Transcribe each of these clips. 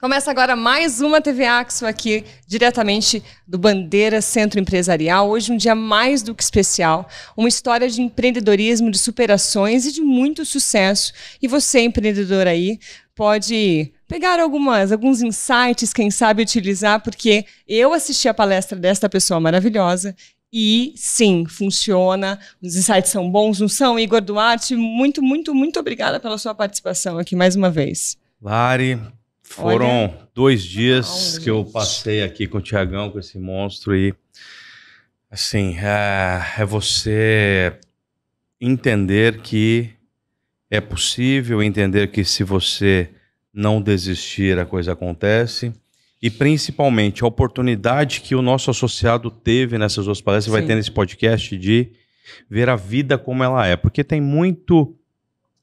Começa agora mais uma TV Axo aqui, diretamente do Bandeira Centro Empresarial. Hoje um dia mais do que especial, uma história de empreendedorismo, de superações e de muito sucesso. E você, empreendedor aí, pode pegar algumas, alguns insights, quem sabe utilizar, porque eu assisti a palestra desta pessoa maravilhosa e sim, funciona. Os insights são bons, não são? Igor Duarte, muito, muito, muito obrigada pela sua participação aqui mais uma vez. Lari, foram Olha. dois dias ah, que eu passei aqui com o Tiagão, com esse monstro, e assim, é, é, você entender que é possível, entender que se você não desistir, a coisa acontece. E principalmente a oportunidade que o nosso associado teve nessas duas palestras, Sim. vai ter nesse podcast, de ver a vida como ela é. Porque tem muito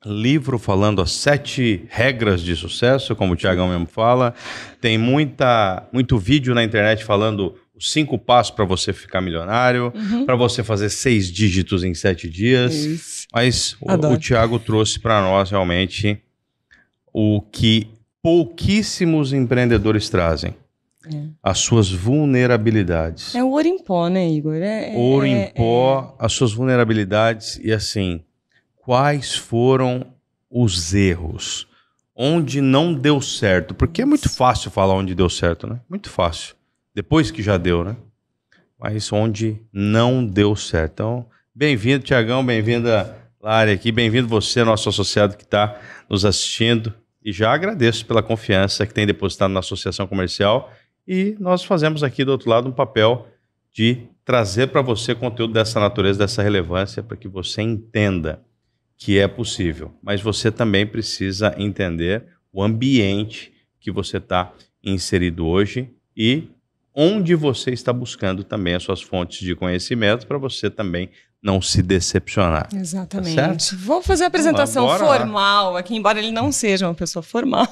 livro falando as sete regras de sucesso, como o Tiagão mesmo fala. Tem muita, muito vídeo na internet falando os cinco passos para você ficar milionário, uhum. para você fazer seis dígitos em sete dias. Isso. Mas o, o Tiago trouxe para nós realmente o que pouquíssimos empreendedores trazem. É. As suas vulnerabilidades. É o ouro em pó, né, Igor? É, ouro é, em é. pó, as suas vulnerabilidades e assim quais foram os erros? Onde não deu certo? Porque é muito fácil falar onde deu certo, né? Muito fácil. Depois que já deu, né? Mas onde não deu certo. Então, bem-vindo, Tiagão, bem-vinda, Lari aqui, bem-vindo você, nosso associado que está nos assistindo. E já agradeço pela confiança que tem depositado na Associação Comercial. E nós fazemos aqui do outro lado um papel de trazer para você conteúdo dessa natureza, dessa relevância, para que você entenda que é possível, mas você também precisa entender o ambiente que você está inserido hoje e onde você está buscando também as suas fontes de conhecimento para você também não se decepcionar. Tá Exatamente. Tá Vou fazer a apresentação formal aqui, embora ele não seja uma pessoa formal.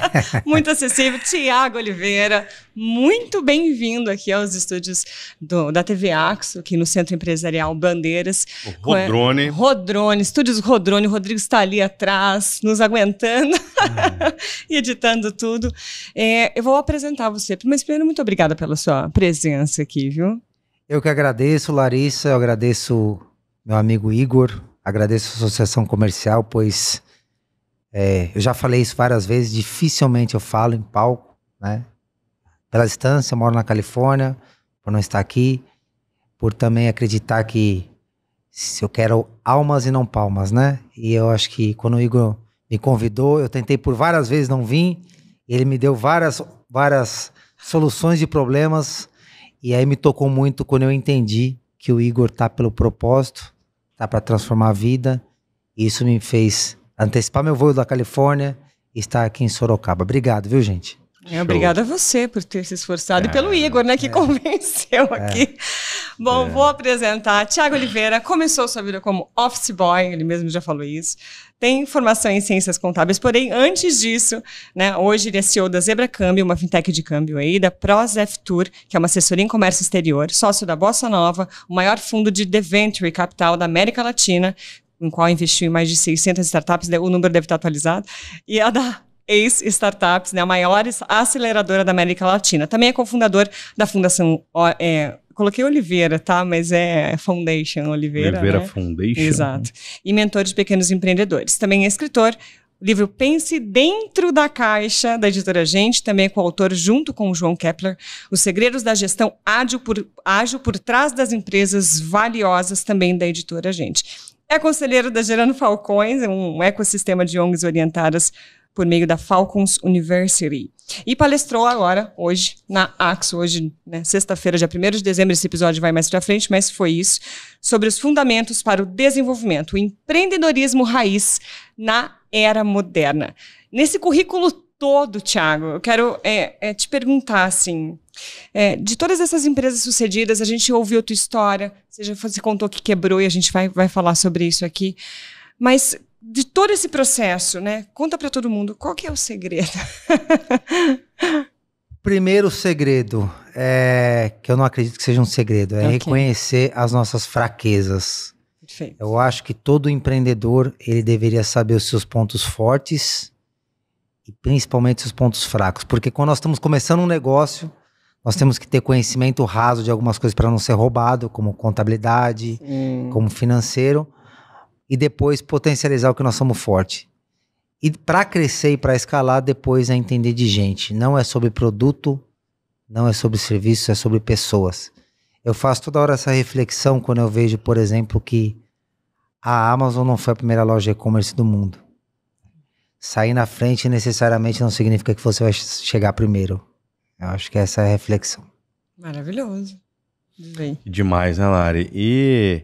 muito acessível. Tiago Oliveira, muito bem-vindo aqui aos estúdios do, da TV Axo, aqui no Centro Empresarial Bandeiras. O Rodrone. Rodrone, estúdios Rodrone. O Rodrigo está ali atrás, nos aguentando hum. e editando tudo. É, eu vou apresentar você, mas primeiro, muito obrigada pela sua presença aqui, viu? Eu que agradeço, Larissa, eu agradeço meu amigo Igor, agradeço a Associação Comercial, pois é, eu já falei isso várias vezes, dificilmente eu falo em palco, né? Pela distância, eu moro na Califórnia, por não estar aqui, por também acreditar que se eu quero almas e não palmas, né? E eu acho que quando o Igor me convidou, eu tentei por várias vezes não vir, ele me deu várias, várias soluções de problemas, e aí me tocou muito quando eu entendi que o Igor tá pelo propósito, tá para transformar a vida, e isso me fez antecipar meu voo da Califórnia e estar aqui em Sorocaba. Obrigado, viu, gente? É, obrigada a você por ter se esforçado é, e pelo é, Igor, né, que é, convenceu é. aqui. Bom, é. vou apresentar. Tiago Oliveira começou sua vida como office boy, ele mesmo já falou isso. Tem formação em ciências contábeis, porém, antes disso, né, hoje ele é CEO da Zebra Câmbio, uma fintech de câmbio aí, da Prozef Tour, que é uma assessoria em comércio exterior, sócio da Bossa Nova, o maior fundo de debenture capital da América Latina, em qual investiu em mais de 600 startups, né? o número deve estar atualizado, e a da Ace Startups, né, a maior aceleradora da América Latina. Também é cofundador da Fundação é, coloquei Oliveira, tá? Mas é Foundation Oliveira. Oliveira né? Foundation. Né? Exato. E mentor de pequenos empreendedores. Também é escritor. livro Pense Dentro da Caixa, da editora Gente, também é coautor, junto com o João Kepler, Os Segredos da Gestão Ágil por, ágil por Trás das Empresas Valiosas, também da editora Gente. É conselheiro da Gerando Falcões, é um ecossistema de ONGs orientadas por meio da Falcons University. E palestrou agora, hoje, na Axo, hoje, né, sexta-feira, dia 1 de dezembro, esse episódio vai mais para frente, mas foi isso, sobre os fundamentos para o desenvolvimento, o empreendedorismo raiz na era moderna. Nesse currículo todo, Thiago, eu quero é, é, te perguntar assim. É, de todas essas empresas sucedidas, a gente ouviu a tua história, você já você contou que quebrou e a gente vai, vai falar sobre isso aqui. Mas de todo esse processo, né? Conta para todo mundo qual que é o segredo. Primeiro segredo é que eu não acredito que seja um segredo, é okay. reconhecer as nossas fraquezas. Perfeito. Eu acho que todo empreendedor ele deveria saber os seus pontos fortes e principalmente os pontos fracos. Porque quando nós estamos começando um negócio, nós temos que ter conhecimento raso de algumas coisas para não ser roubado, como contabilidade, Sim. como financeiro, e depois potencializar o que nós somos forte. E para crescer e para escalar, depois é entender de gente. Não é sobre produto, não é sobre serviço, é sobre pessoas. Eu faço toda hora essa reflexão quando eu vejo, por exemplo, que a Amazon não foi a primeira loja e-commerce do mundo sair na frente necessariamente não significa que você vai chegar primeiro. Eu acho que essa é a reflexão. Maravilhoso. Bem. Demais, né, Lari? E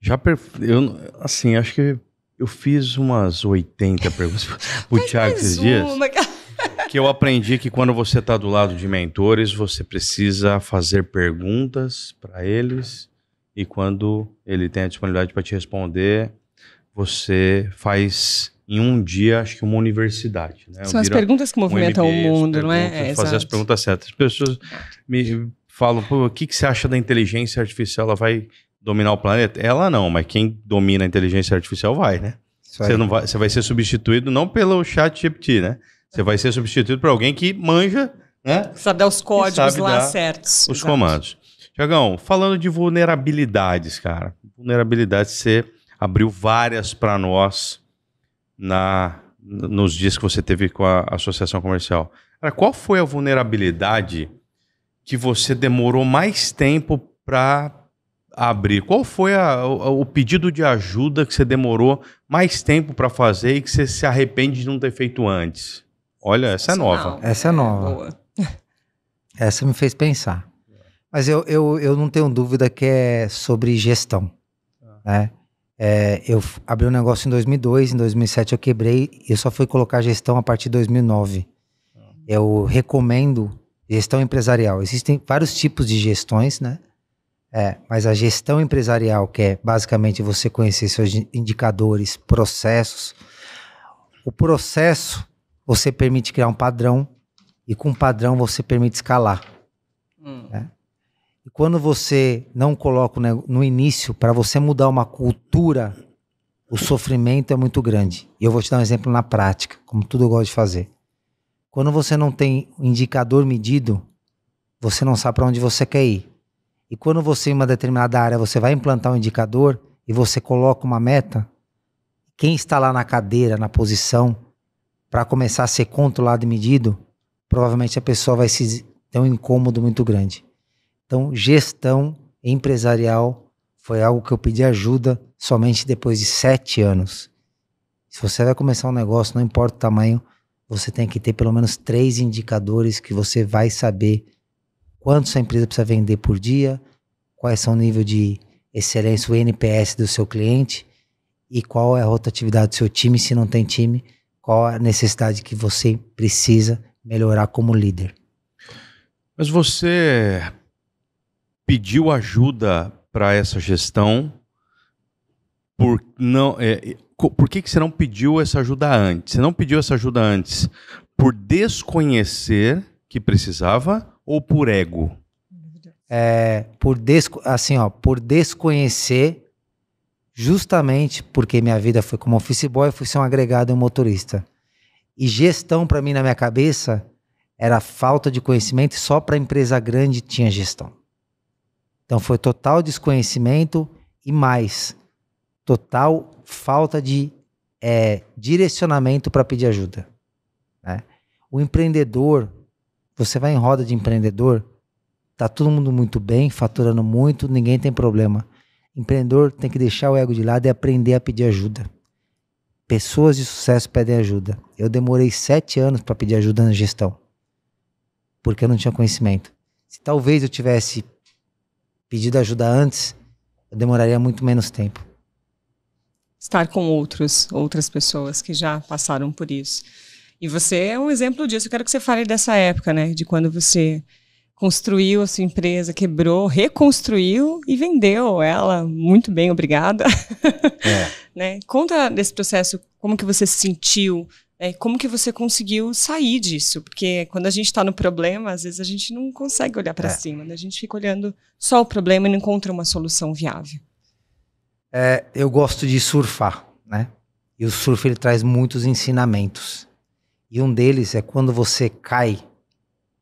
já eu assim, acho que eu fiz umas 80 perguntas pro Thiago esses dias. que eu aprendi que quando você está do lado de mentores, você precisa fazer perguntas para eles e quando ele tem a disponibilidade para te responder, você faz em um dia, acho que uma universidade. Né? São as perguntas que movimentam um MBA, o mundo, não é? é fazer exato. as perguntas certas. As pessoas me falam, pô, o que, que você acha da inteligência artificial? Ela vai dominar o planeta? Ela não, mas quem domina a inteligência artificial vai, né? Você, não vai, você vai ser substituído não pelo chat GPT, né? Você vai ser substituído por alguém que manja, né? Sabe dar os códigos lá certos. Os exato. comandos. Tiagão, falando de vulnerabilidades, cara. Vulnerabilidades, você abriu várias para nós na nos dias que você teve com a associação comercial. qual foi a vulnerabilidade que você demorou mais tempo para abrir? Qual foi a, o, o, pedido de ajuda que você demorou mais tempo para fazer e que você se arrepende de não ter feito antes? Olha, essa é nova. Essa é nova. É essa me fez pensar. Mas eu, eu, eu não tenho dúvida que é sobre gestão. Ah. Né? É, eu abri um negócio em 2002, em 2007 eu quebrei e só fui colocar gestão a partir de 2009. Ah. Eu recomendo gestão empresarial. Existem vários tipos de gestões, né? É, mas a gestão empresarial, que é basicamente você conhecer seus indicadores, processos. O processo você permite criar um padrão e com o padrão você permite escalar. E quando você não coloca no início, para você mudar uma cultura, o sofrimento é muito grande. E eu vou te dar um exemplo na prática, como tudo eu gosto de fazer. Quando você não tem indicador medido, você não sabe para onde você quer ir. E quando você, em uma determinada área, você vai implantar um indicador e você coloca uma meta, quem está lá na cadeira, na posição, para começar a ser controlado e medido, provavelmente a pessoa vai se ter um incômodo muito grande. Então, gestão empresarial foi algo que eu pedi ajuda somente depois de sete anos. Se você vai começar um negócio, não importa o tamanho, você tem que ter pelo menos três indicadores que você vai saber quanto sua empresa precisa vender por dia, quais são o nível de excelência, o NPS do seu cliente e qual é a rotatividade do seu time, se não tem time, qual a necessidade que você precisa melhorar como líder. Mas você pediu ajuda para essa gestão por não é, é por que, que você não pediu essa ajuda antes? Você não pediu essa ajuda antes por desconhecer que precisava ou por ego? É, por desco assim, ó, por desconhecer justamente porque minha vida foi como office boy, fui ser um agregado e um motorista. E gestão para mim na minha cabeça era falta de conhecimento, só para empresa grande tinha gestão. Então foi total desconhecimento e mais, total falta de é, direcionamento para pedir ajuda. Né? O empreendedor, você vai em roda de empreendedor, tá todo mundo muito bem, faturando muito, ninguém tem problema. Empreendedor tem que deixar o ego de lado e aprender a pedir ajuda. Pessoas de sucesso pedem ajuda. Eu demorei sete anos para pedir ajuda na gestão, porque eu não tinha conhecimento. Se talvez eu tivesse pedido ajuda antes, eu demoraria muito menos tempo. Estar com outros, outras pessoas que já passaram por isso. E você é um exemplo disso. Eu quero que você fale dessa época, né? De quando você construiu a sua empresa, quebrou, reconstruiu e vendeu ela. Muito bem, obrigada. É. né? Conta desse processo, como que você se sentiu é, como que você conseguiu sair disso? Porque quando a gente está no problema, às vezes a gente não consegue olhar para é. cima, né? a gente fica olhando só o problema e não encontra uma solução viável. É, eu gosto de surfar, né? E o surf ele traz muitos ensinamentos. E um deles é quando você cai,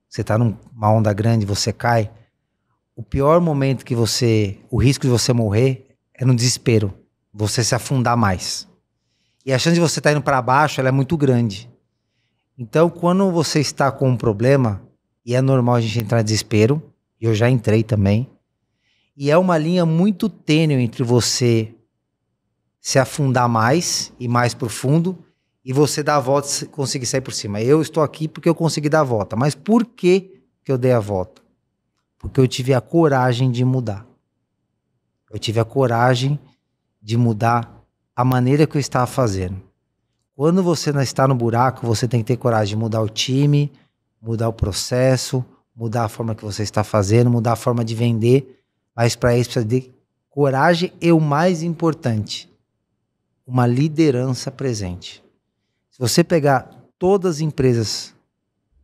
você está numa onda grande, você cai. O pior momento que você, o risco de você morrer é no desespero, você se afundar mais. E a chance de você estar tá indo para baixo ela é muito grande. Então, quando você está com um problema, e é normal a gente entrar em desespero, eu já entrei também, e é uma linha muito tênue entre você se afundar mais e mais profundo e você dar a volta e conseguir sair por cima. Eu estou aqui porque eu consegui dar a volta. Mas por que, que eu dei a volta? Porque eu tive a coragem de mudar. Eu tive a coragem de mudar a maneira que eu estava fazendo. Quando você não está no buraco, você tem que ter coragem de mudar o time, mudar o processo, mudar a forma que você está fazendo, mudar a forma de vender. Mas para isso precisa de coragem e o mais importante, uma liderança presente. Se você pegar todas as empresas,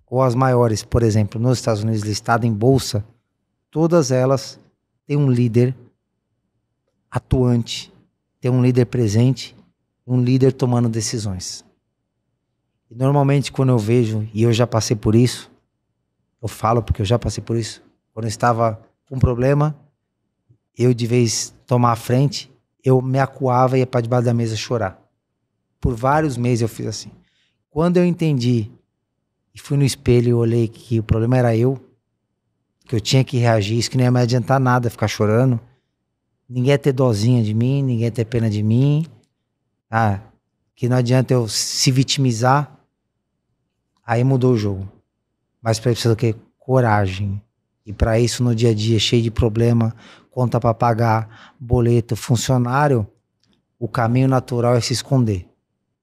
ou as maiores, por exemplo, nos Estados Unidos listadas em bolsa, todas elas têm um líder atuante ter um líder presente, um líder tomando decisões. E normalmente quando eu vejo, e eu já passei por isso, eu falo porque eu já passei por isso, quando eu estava com um problema, eu de vez tomar a frente, eu me acuava e ia para debaixo da mesa chorar. Por vários meses eu fiz assim. Quando eu entendi e fui no espelho e olhei que o problema era eu, que eu tinha que reagir, isso que não ia me adiantar nada ficar chorando, ninguém ia é ter dozinha de mim, ninguém ia é ter pena de mim, tá? Que não adianta eu se vitimizar. Aí mudou o jogo. Mas precisa quê? coragem. E para isso no dia a dia cheio de problema, conta para pagar, boleto, funcionário, o caminho natural é se esconder.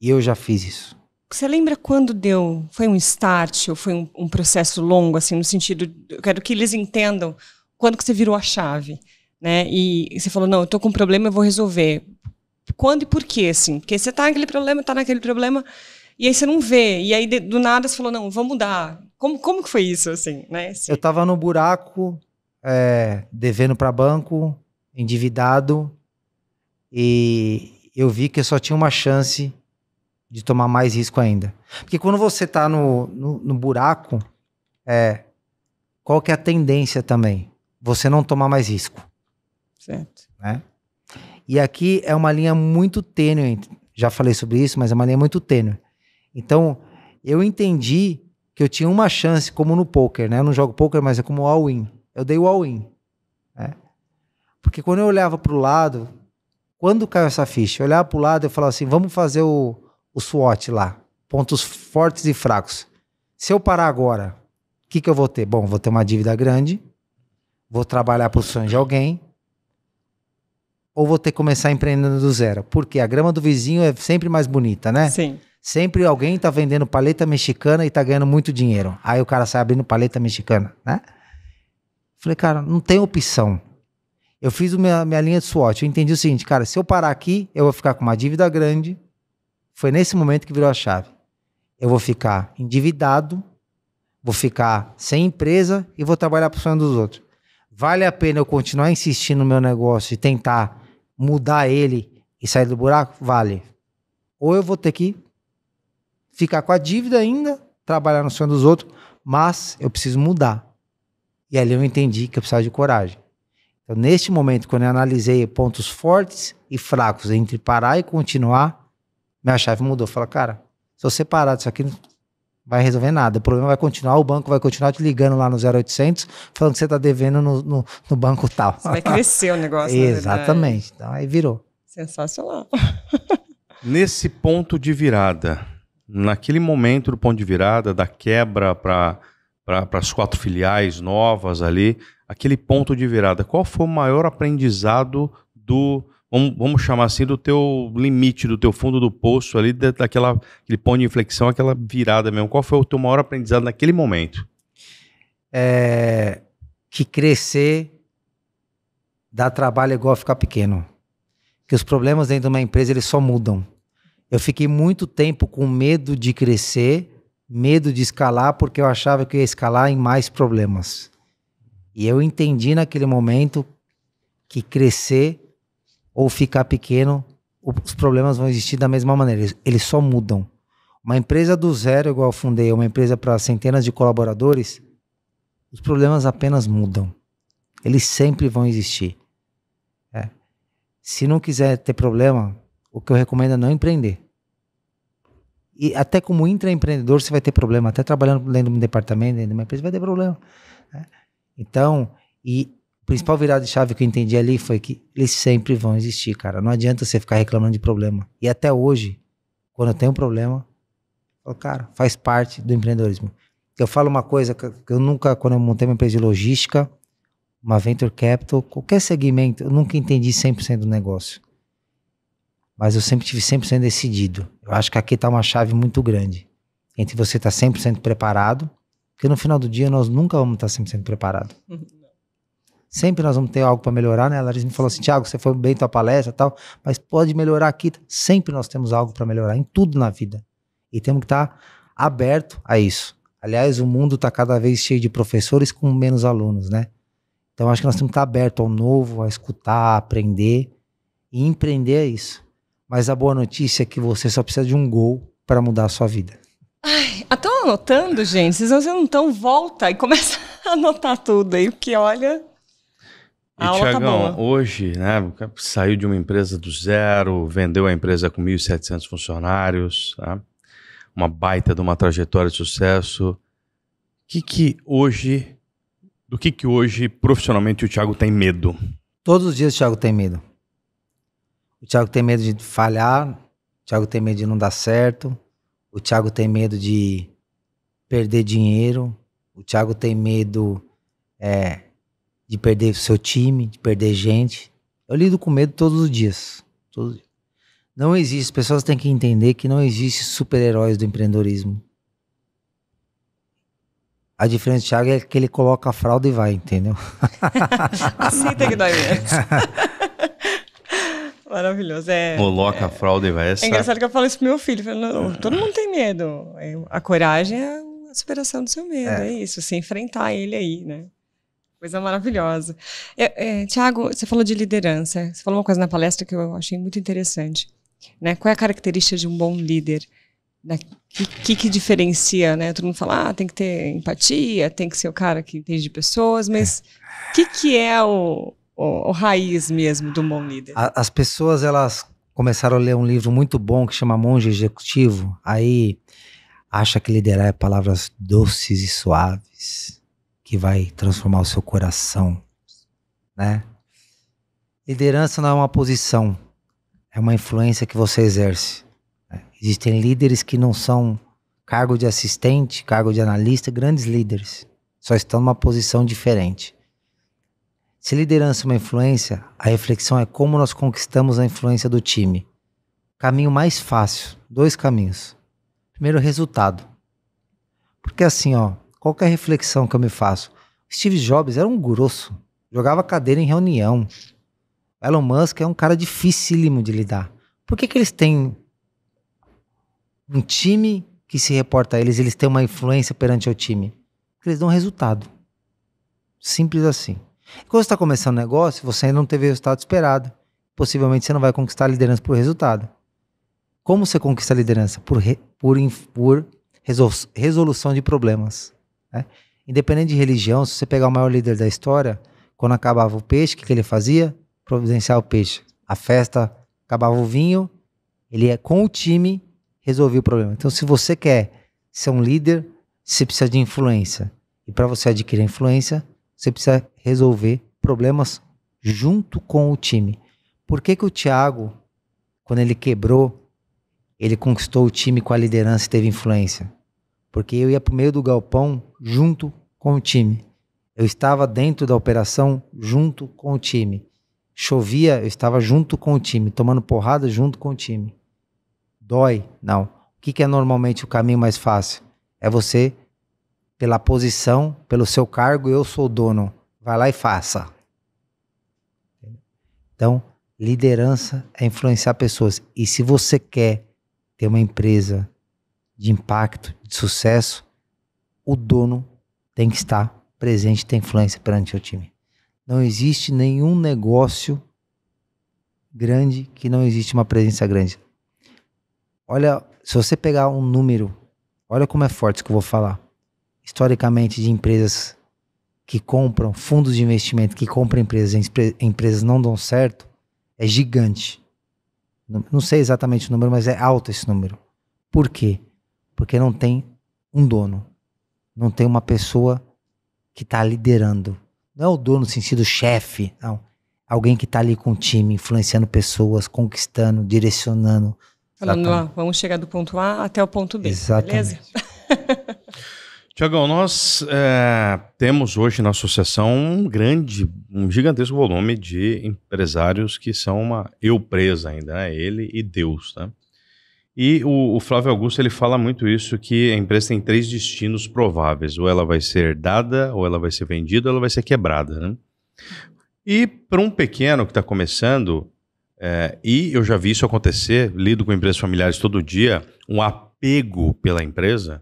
E eu já fiz isso. Você lembra quando deu? Foi um start ou foi um, um processo longo, assim, no sentido. Eu quero que eles entendam quando que você virou a chave né? E você falou, não, eu tô com um problema, eu vou resolver. Quando e por quê, assim? Porque você tá naquele problema, tá naquele problema, e aí você não vê. E aí, do nada, você falou, não, vamos mudar. Como, como que foi isso, assim, né? Assim. Eu tava no buraco, é, devendo para banco, endividado, e eu vi que eu só tinha uma chance de tomar mais risco ainda. Porque quando você tá no, no, no buraco, é, qual que é a tendência também? Você não tomar mais risco. Certo. Né? E aqui é uma linha muito tênue. Já falei sobre isso, mas é uma linha muito tênue. Então, eu entendi que eu tinha uma chance, como no poker, né? Eu não jogo poker, mas é como all-in. Eu dei o all-in. Né? Porque quando eu olhava para o lado, quando caiu essa ficha, eu olhava para o lado e falava assim: vamos fazer o, o SWOT lá, pontos fortes e fracos. Se eu parar agora, o que, que eu vou ter? Bom, vou ter uma dívida grande, vou trabalhar para o sonho de alguém, ou vou ter que começar empreendendo do zero? Porque a grama do vizinho é sempre mais bonita, né? Sim. Sempre alguém está vendendo paleta mexicana e está ganhando muito dinheiro. Aí o cara sai abrindo paleta mexicana, né? Falei, cara, não tem opção. Eu fiz minha, minha linha de SWOT. Eu entendi o seguinte, cara, se eu parar aqui, eu vou ficar com uma dívida grande. Foi nesse momento que virou a chave. Eu vou ficar endividado, vou ficar sem empresa e vou trabalhar para sonho dos outros. Vale a pena eu continuar insistindo no meu negócio e tentar mudar ele e sair do buraco? Vale. Ou eu vou ter que ficar com a dívida ainda, trabalhar no sonho dos outros, mas eu preciso mudar. E ali eu entendi que eu precisava de coragem. Então, neste momento, quando eu analisei pontos fortes e fracos entre parar e continuar, minha chave mudou. Fala, cara, se eu separar disso aqui, vai resolver nada. O problema vai continuar, o banco vai continuar te ligando lá no 0800, falando que você está devendo no, no, no, banco tal. vai crescer o negócio. Exatamente. Então aí virou. Sensacional. Nesse ponto de virada, naquele momento do ponto de virada, da quebra para para as quatro filiais novas ali, aquele ponto de virada, qual foi o maior aprendizado do vamos, vamos chamar assim, do teu limite, do teu fundo do poço ali, daquela aquele ponto de inflexão, aquela virada mesmo? Qual foi o teu maior aprendizado naquele momento? É, que crescer dá trabalho igual a ficar pequeno. Que os problemas dentro de uma empresa eles só mudam. Eu fiquei muito tempo com medo de crescer, medo de escalar, porque eu achava que eu ia escalar em mais problemas. E eu entendi naquele momento que crescer ou ficar pequeno, os problemas vão existir da mesma maneira, eles, eles só mudam. Uma empresa do zero, igual eu fundei, é uma empresa para centenas de colaboradores, os problemas apenas mudam. Eles sempre vão existir. É. Se não quiser ter problema, o que eu recomendo é não empreender. E até como intraempreendedor você vai ter problema. Até trabalhando dentro de um departamento, dentro de uma empresa, vai ter problema. É. Então, e principal virada de chave que eu entendi ali foi que eles sempre vão existir, cara. Não adianta você ficar reclamando de problema. E até hoje, quando eu tenho um problema, eu falo, cara, faz parte do empreendedorismo. Eu falo uma coisa que eu nunca, quando eu montei uma empresa de logística, uma venture capital, qualquer segmento, eu nunca entendi 100% do negócio. Mas eu sempre tive 100% decidido. Eu acho que aqui está uma chave muito grande. Entre você estar tá 100% preparado, porque no final do dia nós nunca vamos estar tá 100% preparados. Uhum. Sempre nós vamos ter algo para melhorar, né? A Larissa me falou assim, Tiago, você foi bem tua palestra tal, mas pode melhorar aqui. Sempre nós temos algo para melhorar em tudo na vida. E temos que estar tá aberto a isso. Aliás, o mundo está cada vez cheio de professores com menos alunos, né? Então acho que nós temos que estar tá aberto ao novo, a escutar, a aprender e empreender é isso. Mas a boa notícia é que você só precisa de um gol para mudar a sua vida. Ai, estão ah, anotando, gente? Vocês não estão, volta e começa a anotar tudo aí, porque olha. E, a tá Tiagão, tá hoje, né, saiu de uma empresa do zero, vendeu a empresa com 1.700 funcionários, tá? uma baita de uma trajetória de sucesso. Que que hoje, do que que hoje profissionalmente o Thiago tem medo? Todos os dias o Thiago tem medo. O Thiago tem medo de falhar, o Thiago tem medo de não dar certo, o Thiago tem medo de perder dinheiro, o Thiago tem medo é, de perder seu time, de perder gente. Eu lido com medo todos os dias. Todos os dias. Não existe, as pessoas têm que entender que não existe super-heróis do empreendedorismo. A diferença do Thiago é que ele coloca a fralda e vai, entendeu? Assim tem que dar medo. Maravilhoso. É, coloca é, a fralda e vai. É essa... É engraçado que eu falo isso pro meu filho. Falo, não, todo mundo tem medo. A coragem é a superação do seu medo. É, é isso, se enfrentar ele aí, né? Coisa maravilhosa. É, é, Tiago, você falou de liderança. Você falou uma coisa na palestra que eu achei muito interessante. Né? Qual é a característica de um bom líder? O né? que, que, diferencia, né? Todo mundo fala, ah, tem que ter empatia, tem que ser o cara que entende pessoas, mas o é. que, que é o, o, o, raiz mesmo do bom líder? A, as pessoas, elas começaram a ler um livro muito bom que chama Monge Executivo, aí acha que liderar é palavras doces e suaves que vai transformar o seu coração, né? Liderança não é uma posição, é uma influência que você exerce. Né? Existem líderes que não são cargo de assistente, cargo de analista, grandes líderes, só estão numa posição diferente. Se liderança é uma influência, a reflexão é como nós conquistamos a influência do time. Caminho mais fácil, dois caminhos. Primeiro, resultado. Porque assim, ó, qual é a reflexão que eu me faço? Steve Jobs era um grosso, jogava cadeira em reunião. Elon Musk é um cara dificílimo de lidar. Por que, que eles têm um time que se reporta a eles, eles têm uma influência perante o time? Porque eles dão resultado. Simples assim. Quando você está começando um negócio, você ainda não teve o resultado esperado. Possivelmente você não vai conquistar a liderança por resultado. Como você conquista a liderança? Por, re, por, por resolução de problemas. Né? Independente de religião, se você pegar o maior líder da história, quando acabava o peixe, o que, que ele fazia? Providenciar o peixe. A festa acabava o vinho, ele ia com o time resolver o problema. Então, se você quer ser um líder, você precisa de influência. E para você adquirir influência, você precisa resolver problemas junto com o time. Por que, que o Thiago, quando ele quebrou, ele conquistou o time com a liderança e teve influência? porque eu ia para o meio do galpão junto com o time. Eu estava dentro da operação junto com o time. Chovia, eu estava junto com o time, tomando porrada junto com o time. Dói? Não. O que, que é normalmente o caminho mais fácil? É você, pela posição, pelo seu cargo, eu sou o dono. Vai lá e faça. Então, liderança é influenciar pessoas. E se você quer ter uma empresa de impacto, de sucesso, o dono tem que estar presente, tem influência perante o time. Não existe nenhum negócio grande que não existe uma presença grande. Olha, se você pegar um número, olha como é forte que eu vou falar. Historicamente, de empresas que compram, fundos de investimento que compram empresas, empresas não dão certo, é gigante. Não sei exatamente o número, mas é alto esse número. Por quê? Porque não tem um dono. Não tem uma pessoa que está liderando. Não é o dono no sentido chefe, não. Alguém que está ali com o time, influenciando pessoas, conquistando, direcionando. Falando lá, vamos chegar do ponto A até o ponto B. Exatamente. Beleza? Tiagão, nós é, temos hoje na associação um grande, um gigantesco volume de empresários que são uma eu presa ainda, né? Ele e Deus, né? Tá? E o, o, Flávio Augusto ele fala muito isso que a empresa tem três destinos prováveis: ou ela vai ser herdada, ou ela vai ser vendida, ou ela vai ser quebrada. Né? E para um pequeno que está começando, é, e eu já vi isso acontecer, lido com empresas familiares todo dia, um apego pela empresa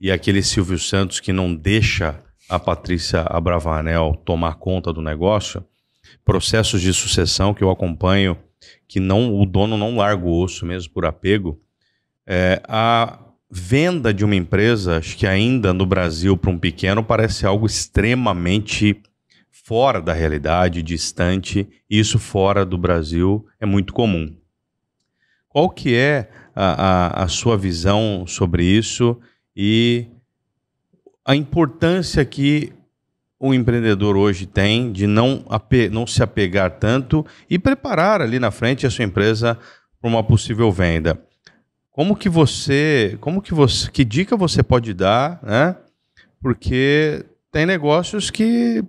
e aquele Silvio Santos que não deixa a Patrícia Abravanel tomar conta do negócio, processos de sucessão que eu acompanho, que não o dono não larga o osso mesmo por apego é, a venda de uma empresa, acho que ainda no Brasil, para um pequeno, parece algo extremamente fora da realidade, distante. E isso fora do Brasil é muito comum. Qual que é a, a, a sua visão sobre isso e a importância que o empreendedor hoje tem de não, não se apegar tanto e preparar ali na frente a sua empresa para uma possível venda. Como que você, como que você, que dica você pode dar, né? Porque tem negócios que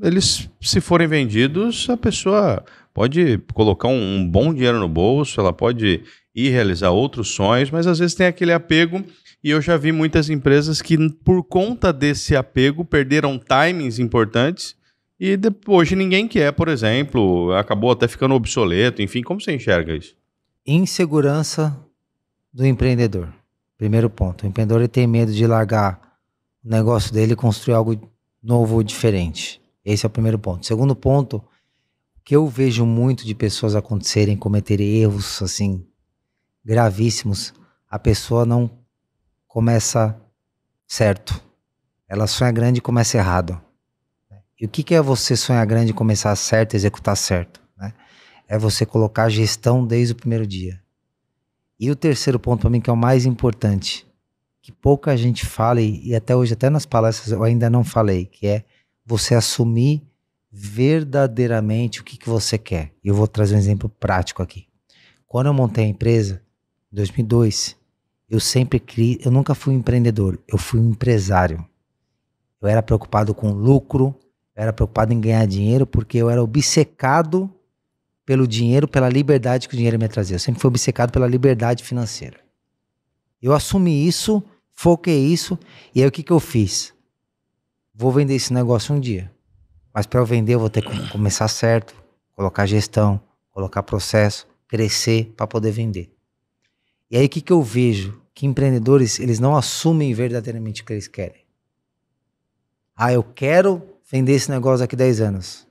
eles, se forem vendidos, a pessoa pode colocar um, um, bom dinheiro no bolso, ela pode ir realizar outros sonhos, mas às vezes tem aquele apego. E eu já vi muitas empresas que, por conta desse apego, perderam timings importantes. E depois ninguém quer, por exemplo, acabou até ficando obsoleto. Enfim, como você enxerga isso? Insegurança do empreendedor. Primeiro ponto. O empreendedor tem medo de largar o negócio dele e construir algo novo, diferente. Esse é o primeiro ponto. Segundo ponto, que eu vejo muito de pessoas acontecerem, cometerem erros assim gravíssimos, a pessoa não começa certo. Ela sonha grande e começa errado. E o que, que é você sonhar grande e começar certo, executar certo? Né? É você colocar a gestão desde o primeiro dia. E o terceiro ponto para mim, que é o mais importante, que pouca gente fala, e até hoje, até nas palestras, eu ainda não falei, que é você assumir verdadeiramente o que, que você quer. Eu vou trazer um exemplo prático aqui. Quando eu montei a empresa, em 2002, eu sempre criei, eu nunca fui um empreendedor, eu fui um empresário. Eu era preocupado com lucro, eu era preocupado em ganhar dinheiro, porque eu era obcecado pelo dinheiro, pela liberdade que o dinheiro me trazia. Eu sempre fui obcecado pela liberdade financeira. Eu assumi isso, foquei isso, e aí o que, que eu fiz? Vou vender esse negócio um dia. Mas para eu vender, eu vou ter que começar certo, colocar gestão, colocar processo, crescer para poder vender. E aí o que, que eu vejo? Que empreendedores, eles não assumem verdadeiramente o que eles querem. Ah, eu quero vender esse negócio daqui 10 anos.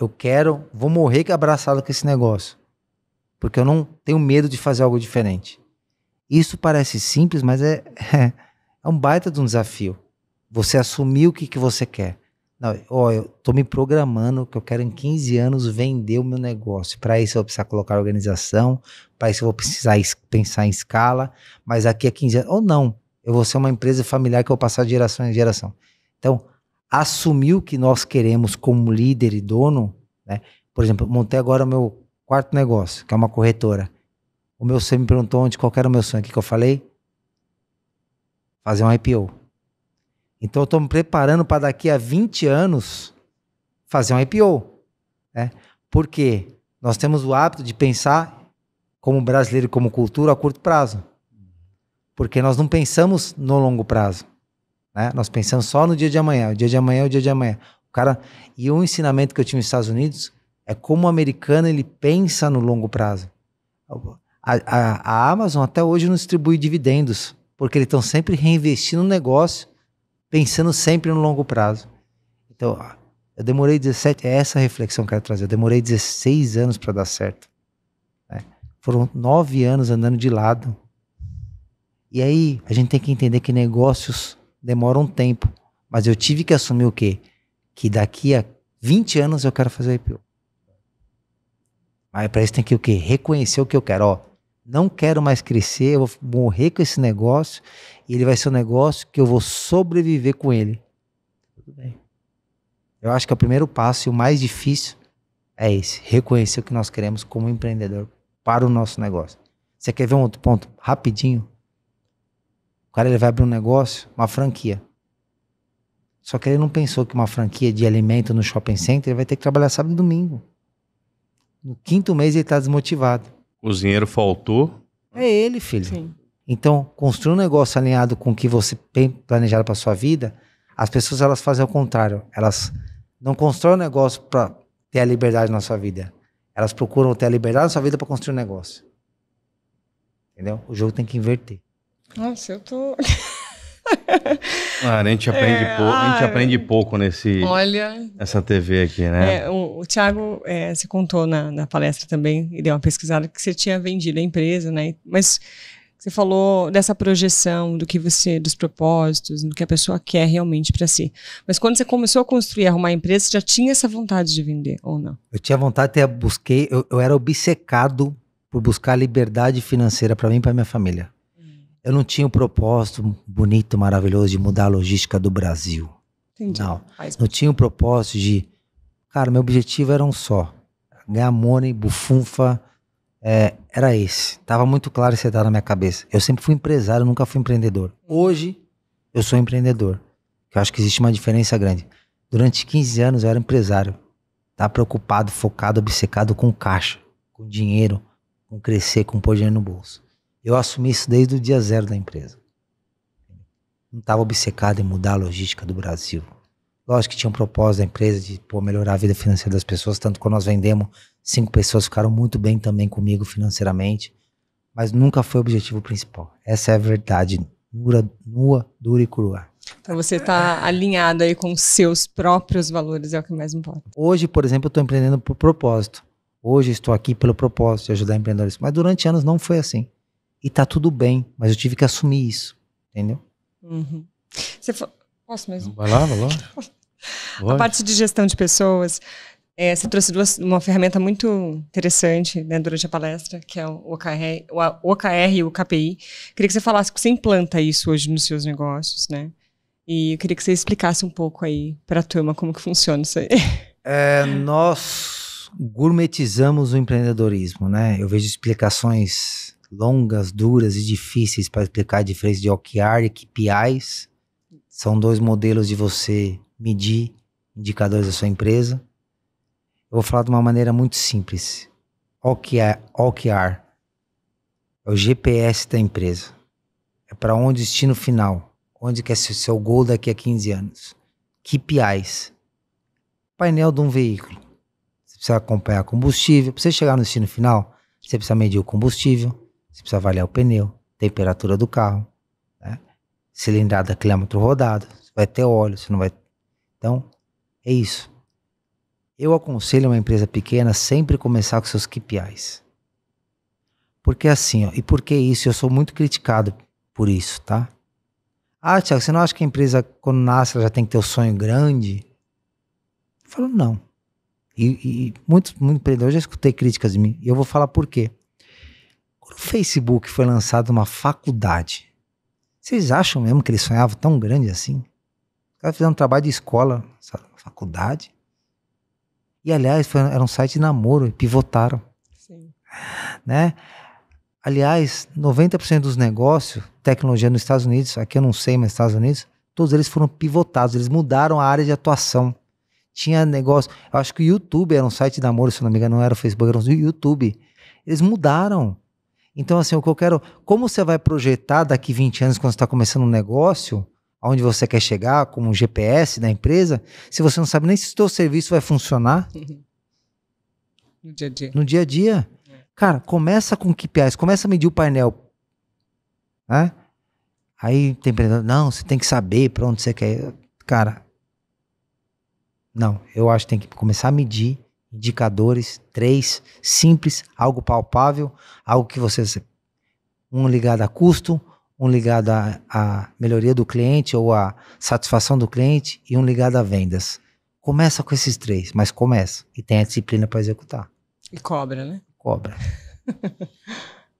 Eu quero, vou morrer abraçado com esse negócio. Porque eu não tenho medo de fazer algo diferente. Isso parece simples, mas é, é, é um baita de um desafio. Você assumir o que, que você quer. Não, ó, eu tô me programando que eu quero em 15 anos vender o meu negócio. Para isso eu vou precisar colocar organização, para isso eu vou precisar pensar em escala, mas aqui a é 15 anos, ou não, eu vou ser uma empresa familiar que eu vou passar de geração em geração. Então, assumir o que nós queremos como líder e dono, né? Por exemplo, montei agora o meu quarto negócio, que é uma corretora. O meu sonho me perguntou onde qual era o meu sonho, o que, eu falei? Fazer um IPO. Então eu estou me preparando para daqui a 20 anos fazer um IPO. Né? Porque nós temos o hábito de pensar como brasileiro, como cultura, a curto prazo. Porque nós não pensamos no longo prazo. Né? Nós pensamos só no dia de amanhã, o dia de amanhã, é o dia de amanhã. O cara e um ensinamento que eu tinha nos Estados Unidos é como o americano ele pensa no longo prazo. A, a, a Amazon até hoje não distribui dividendos porque eles estão sempre reinvestindo no negócio, pensando sempre no longo prazo. Então, eu demorei 17, é essa reflexão que eu quero trazer. Eu demorei 16 anos para dar certo. Né? Foram nove anos andando de lado. E aí, a gente tem que entender que negócios demora um tempo. Mas eu tive que assumir o quê? Que daqui a 20 anos eu quero fazer IPO. Mas para isso tem que o quê? Reconhecer o que eu quero. Ó, não quero mais crescer, eu vou morrer com esse negócio e ele vai ser um negócio que eu vou sobreviver com ele. Tudo bem. Eu acho que é o primeiro passo e o mais difícil é esse: reconhecer o que nós queremos como empreendedor para o nosso negócio. Você quer ver um outro ponto rapidinho? O cara ele vai abrir um negócio, uma franquia. Só que ele não pensou que uma franquia de alimento no shopping center ele vai ter que trabalhar sábado e domingo. No quinto mês ele está desmotivado. Cozinheiro faltou? É ele, filho. Sim. Então, construir um negócio alinhado com o que você tem planejado para sua vida, as pessoas elas fazem ao contrário. Elas não constroem um negócio para ter a liberdade na sua vida. Elas procuram ter a liberdade na sua vida para construir um negócio. Entendeu? O jogo tem que inverter. Nossa, eu tô. ah, a gente aprende, é, pouco, a gente aprende pouco nesse olha, nessa TV aqui, né? É, o, o Thiago é, se contou na, na, palestra também e deu uma pesquisada que você tinha vendido a empresa, né? Mas você falou dessa projeção do que você, dos propósitos, do que a pessoa quer realmente para si. Mas quando você começou a construir, arrumar a empresa, você já tinha essa vontade de vender ou não? Eu tinha vontade, até busquei, eu, eu era obcecado por buscar liberdade financeira para mim e para minha família eu não tinha o um propósito bonito, maravilhoso de mudar a logística do Brasil. Entendi. Não, não tinha o um propósito de, cara, meu objetivo era um só, ganhar money, bufunfa, é, era esse. Tava muito claro e setado na minha cabeça. Eu sempre fui empresário, nunca fui empreendedor. Hoje, eu sou empreendedor. Eu acho que existe uma diferença grande. Durante 15 anos, eu era empresário. estava tá preocupado, focado, obcecado com caixa, com dinheiro, com crescer, com pôr dinheiro no bolso. Eu assumi isso desde o dia zero da empresa. Não estava obcecado em mudar a logística do Brasil. Lógico que tinha um propósito da empresa de pô, melhorar a vida financeira das pessoas, tanto quando nós vendemos, cinco pessoas ficaram muito bem também comigo financeiramente, mas nunca foi o objetivo principal. Essa é a verdade nua, nua dura e crua. Então você está alinhado aí com os seus próprios valores, é o que mais importa. Hoje, por exemplo, eu estou empreendendo por propósito. Hoje estou aqui pelo propósito de ajudar empreendedores, mas durante anos não foi assim e tá tudo bem, mas eu tive que assumir isso, entendeu? Uhum. Você fa... Posso mesmo? Vai lá, vai lá. a parte de gestão de pessoas, é, você trouxe duas, uma ferramenta muito interessante né, durante a palestra, que é o OKR, o OKR e o KPI. Queria que você falasse que você implanta isso hoje nos seus negócios, né? E eu queria que você explicasse um pouco aí para a turma como que funciona isso aí. É, nós gourmetizamos o empreendedorismo, né? Eu vejo explicações longas, duras e difíceis para explicar a diferença de OKR e KPIs. São dois modelos de você medir indicadores da sua empresa. Eu vou falar de uma maneira muito simples. OKR, OKR é o GPS da empresa. É para onde o destino final, onde quer é ser o seu gol daqui a 15 anos. KPIs. Painel de um veículo. Você precisa acompanhar combustível. Para você chegar no destino final, você precisa medir o combustível, você precisa avaliar o pneu, temperatura do carro, né? cilindrada, quilômetro rodado, se vai ter óleo, se não vai. Então, é isso. Eu aconselho uma empresa pequena sempre começar com seus KPIs. Porque é assim, ó, e por que isso? Eu sou muito criticado por isso, tá? Ah, Tiago, você não acha que a empresa, quando nasce, ela já tem que ter o um sonho grande? Eu falo, não. E, e muitos, muitos empreendedores, eu já escutei críticas de mim, e eu vou falar por quê. Quando o Facebook foi lançado uma faculdade, vocês acham mesmo que ele sonhava tão grande assim? Os caras fizeram um trabalho de escola, sabe? faculdade. E, aliás, foi, era um site de namoro, e pivotaram. Sim. Né? Aliás, 90% dos negócios, tecnologia nos Estados Unidos, aqui eu não sei, mas nos Estados Unidos, todos eles foram pivotados, eles mudaram a área de atuação. Tinha negócio, eu acho que o YouTube era um site de namoro, se não me engano, não era o Facebook, era o YouTube. Eles mudaram. Então, assim, o que eu quero. Como você vai projetar daqui 20 anos, quando você está começando um negócio, aonde você quer chegar, como um GPS da empresa, se você não sabe nem se o seu serviço vai funcionar? No dia a dia. No dia a dia. É. Cara, começa com KPIs, começa a medir o painel. Né? Aí tem empreendedor, não, você tem que saber para onde você quer. Cara, não, eu acho que tem que começar a medir indicadores, três, simples, algo palpável, algo que você. Um ligado a custo, um ligado à melhoria do cliente ou à satisfação do cliente e um ligado a vendas. Começa com esses três, mas começa e tem a disciplina para executar. E cobra, né? Cobra.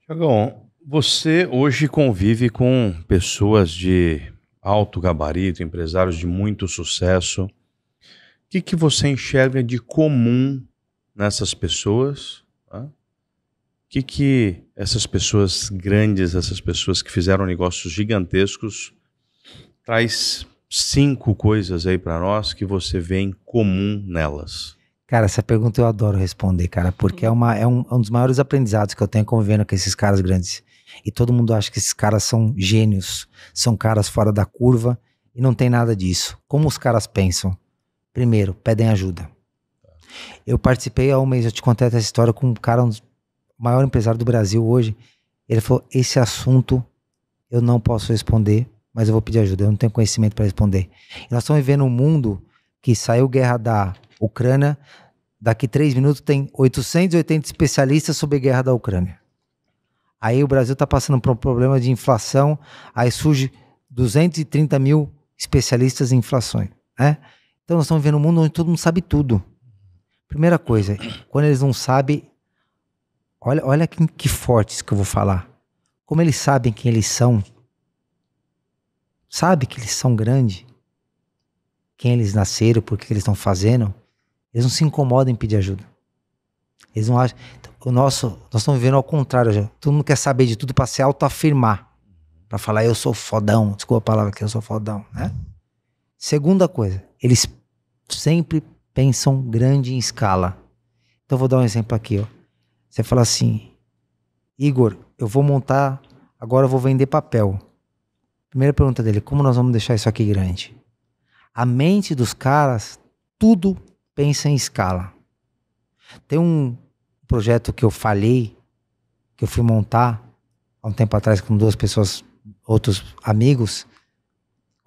Jogão, você hoje convive com pessoas de alto gabarito, empresários de muito sucesso que, que você enxerga de comum nessas pessoas? O que, que essas pessoas grandes, essas pessoas que fizeram negócios gigantescos, traz cinco coisas aí para nós que você vê em comum nelas? Cara, essa pergunta eu adoro responder, cara, porque é, uma, é um, é um dos maiores aprendizados que eu tenho convivendo com esses caras grandes. E todo mundo acha que esses caras são gênios, são caras fora da curva, e não tem nada disso. Como os caras pensam? Primeiro, pedem ajuda. Eu participei há um mês, eu te contei essa história com um cara, um dos maior empresário do Brasil hoje. Ele falou: esse assunto eu não posso responder, mas eu vou pedir ajuda. Eu não tenho conhecimento para responder. E nós estamos vivendo um mundo que saiu guerra da Ucrânia. Daqui três minutos tem 880 especialistas sobre guerra da Ucrânia. Aí o Brasil está passando por um problema de inflação. Aí surge 230 mil especialistas em inflações, né? Então nós estamos vivendo um mundo onde todo mundo sabe tudo. Primeira coisa, quando eles não sabem, olha, olha que, que fortes que eu vou falar. Como eles sabem quem eles são, sabe que eles são grandes, quem eles nasceram, por que eles estão fazendo, eles não se incomodam em pedir ajuda. Eles não acham. Então, o nosso, nós estamos vivendo ao contrário. Já. Todo mundo quer saber de tudo para se autoafirmar. Para falar, eu sou fodão. Desculpa a palavra que eu sou fodão, né? Segunda coisa, eles sempre pensam grande em escala. Então vou dar um exemplo aqui, ó. Você fala assim: "Igor, eu vou montar, agora eu vou vender papel". Primeira pergunta dele: "Como nós vamos deixar isso aqui grande?". A mente dos caras tudo pensa em escala. Tem um projeto que eu falhei, que eu fui montar há um tempo atrás com duas pessoas, outros amigos,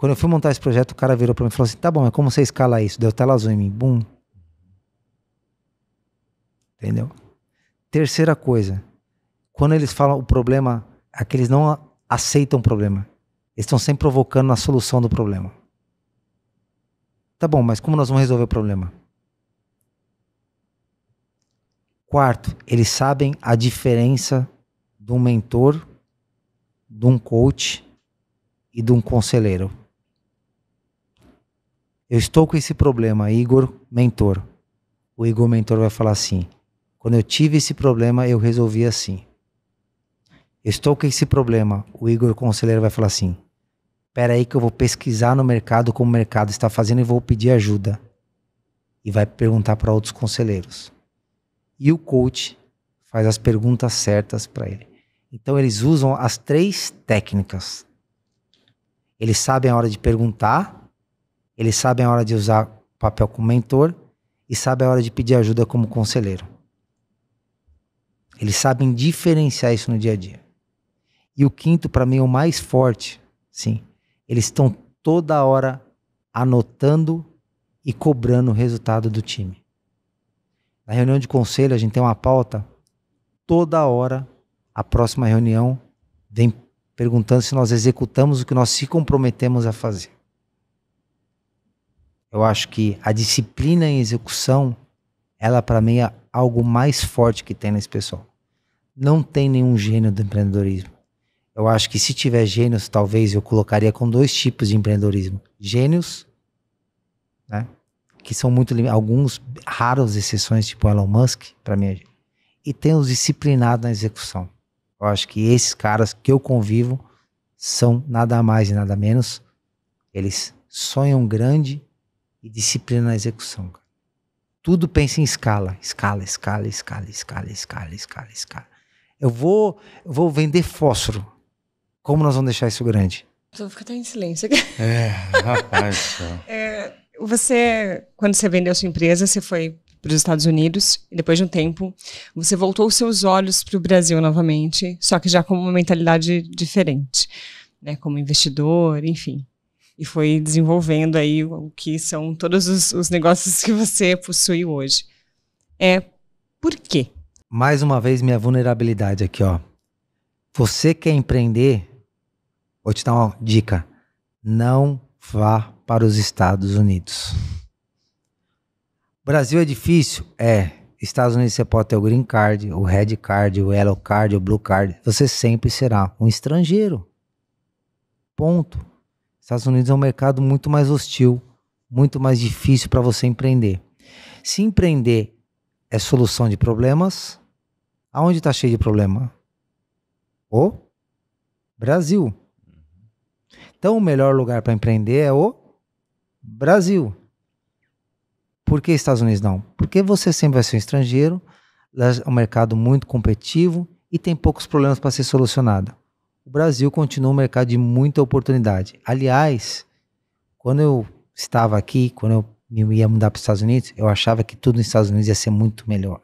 quando eu fui montar esse projeto, o cara virou para mim e falou assim: tá bom, é como você escala isso? Deu tela azul em mim. Bum. Entendeu? Terceira coisa. Quando eles falam o problema, aqueles eles não aceitam o problema. Eles estão sempre provocando a solução do problema. Tá bom, mas como nós vamos resolver o problema? Quarto, eles sabem a diferença de um mentor, de um coach e de um conselheiro eu estou com esse problema, Igor Mentor. O Igor Mentor vai falar assim: quando eu tive esse problema, eu resolvi assim. Eu estou com esse problema, o Igor Conselheiro vai falar assim: Pera aí que eu vou pesquisar no mercado como o mercado está fazendo e vou pedir ajuda. E vai perguntar para outros conselheiros. E o coach faz as perguntas certas para ele. Então eles usam as três técnicas. Eles sabem a hora de perguntar, eles sabem a hora de usar papel como mentor e sabem a hora de pedir ajuda como conselheiro. Eles sabem diferenciar isso no dia a dia. E o quinto, para mim, é o mais forte. Sim, eles estão toda hora anotando e cobrando o resultado do time. Na reunião de conselho, a gente tem uma pauta. Toda hora, a próxima reunião vem perguntando se nós executamos o que nós se comprometemos a fazer. Eu acho que a disciplina em execução, ela para mim é algo mais forte que tem nesse pessoal. Não tem nenhum gênio do empreendedorismo. Eu acho que se tiver gênios, talvez eu colocaria com dois tipos de empreendedorismo: gênios, né? Que são muito alguns raros exceções, tipo Elon Musk, para mim, é e tem os disciplinados na execução. Eu acho que esses caras que eu convivo são nada mais e nada menos. Eles sonham grande, e disciplina na execução. Cara. Tudo pensa em escala, escala, escala, escala, escala, escala, escala, escala. Eu vou, eu vou vender fósforo. Como nós vamos deixar isso grande? tô ficando em silêncio aqui. É, rapaz. é, você, quando você vendeu sua empresa, você foi para os Estados Unidos e depois de um tempo você voltou os seus olhos para o Brasil novamente, só que já com uma mentalidade diferente, né, como investidor, enfim e foi desenvolvendo aí o que são todos os, os negócios que você possui hoje. É por quê? Mais uma vez, minha vulnerabilidade aqui, ó. Você quer empreender? Vou te dar uma dica. Não vá para os Estados Unidos. Brasil é difícil? É. Estados Unidos você pode ter o green card, o red card, o yellow card, o blue card. Você sempre será um estrangeiro. Ponto. Estados Unidos é um mercado muito mais hostil, muito mais difícil para você empreender. Se empreender é solução de problemas, aonde está cheio de problema? O Brasil. Então, o melhor lugar para empreender é o Brasil. Por que Estados Unidos não? Porque você sempre vai ser um estrangeiro, é um mercado muito competitivo e tem poucos problemas para ser solucionado o Brasil continua um mercado de muita oportunidade. Aliás, quando eu estava aqui, quando eu me ia mudar para os Estados Unidos, eu achava que tudo nos Estados Unidos ia ser muito melhor.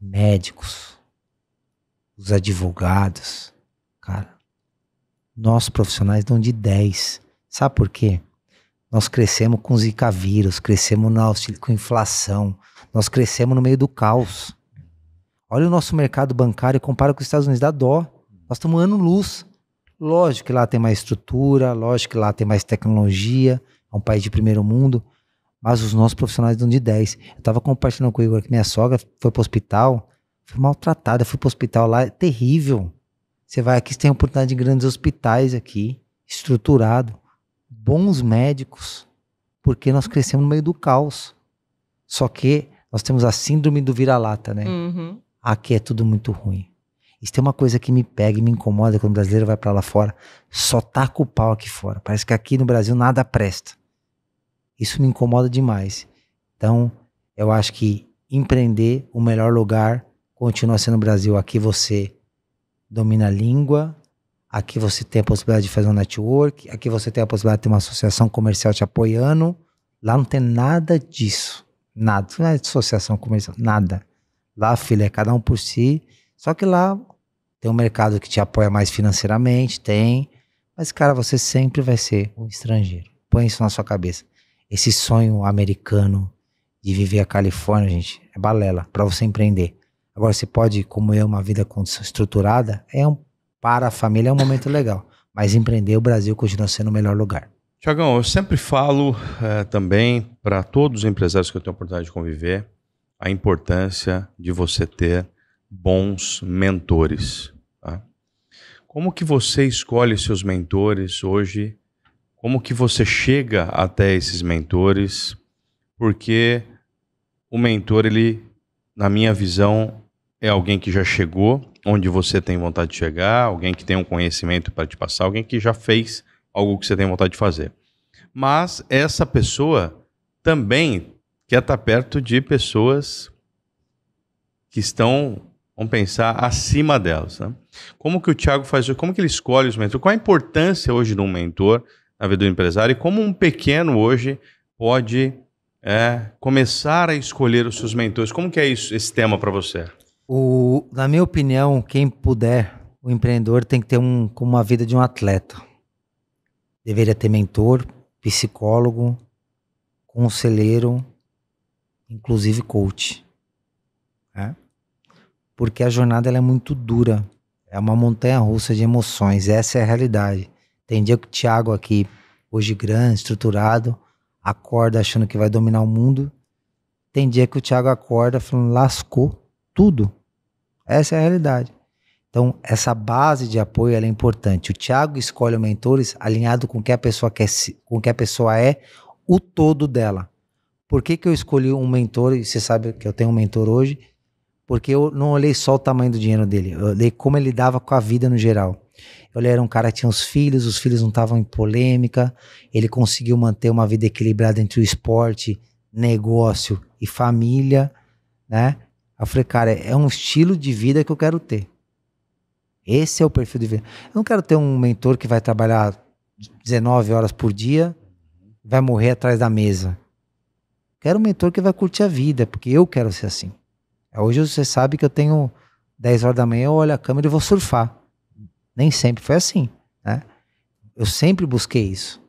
Médicos, os advogados, cara, nós profissionais dão de 10. Sabe por quê? Nós crescemos com Zika vírus, crescemos na, com inflação, nós crescemos no meio do caos. Olha o nosso mercado bancário, e compara com os Estados Unidos, dá dó. Nós estamos ano luz. Lógico que lá tem mais estrutura, lógico que lá tem mais tecnologia, é um país de primeiro mundo, mas os nossos profissionais dão de 10. Eu estava compartilhando com o Igor que minha sogra foi para o hospital, foi maltratada, fui para o hospital lá, é terrível. Você vai aqui, você tem a oportunidade de grandes hospitais aqui, estruturado, bons médicos, porque nós crescemos no meio do caos. Só que nós temos a síndrome do vira-lata, né? Uhum. Aqui é tudo muito ruim. Isso tem uma coisa que me pega e me incomoda quando o brasileiro vai para lá fora, só taca o pau aqui fora. Parece que aqui no Brasil nada presta. Isso me incomoda demais. Então, eu acho que empreender o melhor lugar continua sendo o Brasil. Aqui você domina a língua, aqui você tem a possibilidade de fazer um network, aqui você tem a possibilidade de ter uma associação comercial te apoiando. Lá não tem nada disso. Nada. Não é associação comercial, nada. Lá, filha, é cada um por si. Só que lá tem um mercado que te apoia mais financeiramente, tem. Mas, cara, você sempre vai ser um estrangeiro. Põe isso na sua cabeça. Esse sonho americano de viver a Califórnia, gente, é balela para você empreender. Agora, você pode, como eu, uma vida estruturada, é um, para a família é um momento legal. Mas empreender, o Brasil continua sendo o melhor lugar. Tiagão, eu sempre falo é, também para todos os empresários que eu tenho a oportunidade de conviver a importância de você ter bons mentores. Tá? Como que você escolhe seus mentores hoje? Como que você chega até esses mentores? Porque o mentor, ele, na minha visão, é alguém que já chegou onde você tem vontade de chegar, alguém que tem um conhecimento para te passar, alguém que já fez algo que você tem vontade de fazer. Mas essa pessoa também quer estar tá perto de pessoas que estão Vamos pensar acima delas. Né? Como que o Thiago faz isso? Como que ele escolhe os mentores? Qual a importância hoje de um mentor na vida do empresário? E como um pequeno hoje pode é, começar a escolher os seus mentores? Como que é isso, esse tema para você? O, na minha opinião, quem puder, o empreendedor tem que ter um, como uma vida de um atleta. Deveria ter mentor, psicólogo, conselheiro, inclusive coach. Né? porque a jornada ela é muito dura. É uma montanha russa de emoções, essa é a realidade. Tem dia que o Thiago aqui, hoje grande, estruturado, acorda achando que vai dominar o mundo. Tem dia que o Thiago acorda falando, lascou tudo. Essa é a realidade. Então, essa base de apoio é importante. O Thiago escolhe mentores alinhado com que a pessoa quer, com que a pessoa é, o todo dela. Por que, que eu escolhi um mentor? E você sabe que eu tenho um mentor hoje porque eu não olhei só o tamanho do dinheiro dele, eu olhei como ele lidava com a vida no geral. olhei era um cara que tinha os filhos, os filhos não estavam em polêmica, ele conseguiu manter uma vida equilibrada entre o esporte, negócio e família, né? Eu falei, cara, é um estilo de vida que eu quero ter. Esse é o perfil de vida. Eu não quero ter um mentor que vai trabalhar 19 horas por dia, vai morrer atrás da mesa. Quero um mentor que vai curtir a vida, porque eu quero ser assim. É, hoje você sabe que eu tenho 10 horas da manhã, eu olho a câmera e vou surfar. Nem sempre foi assim, né? Eu sempre busquei isso.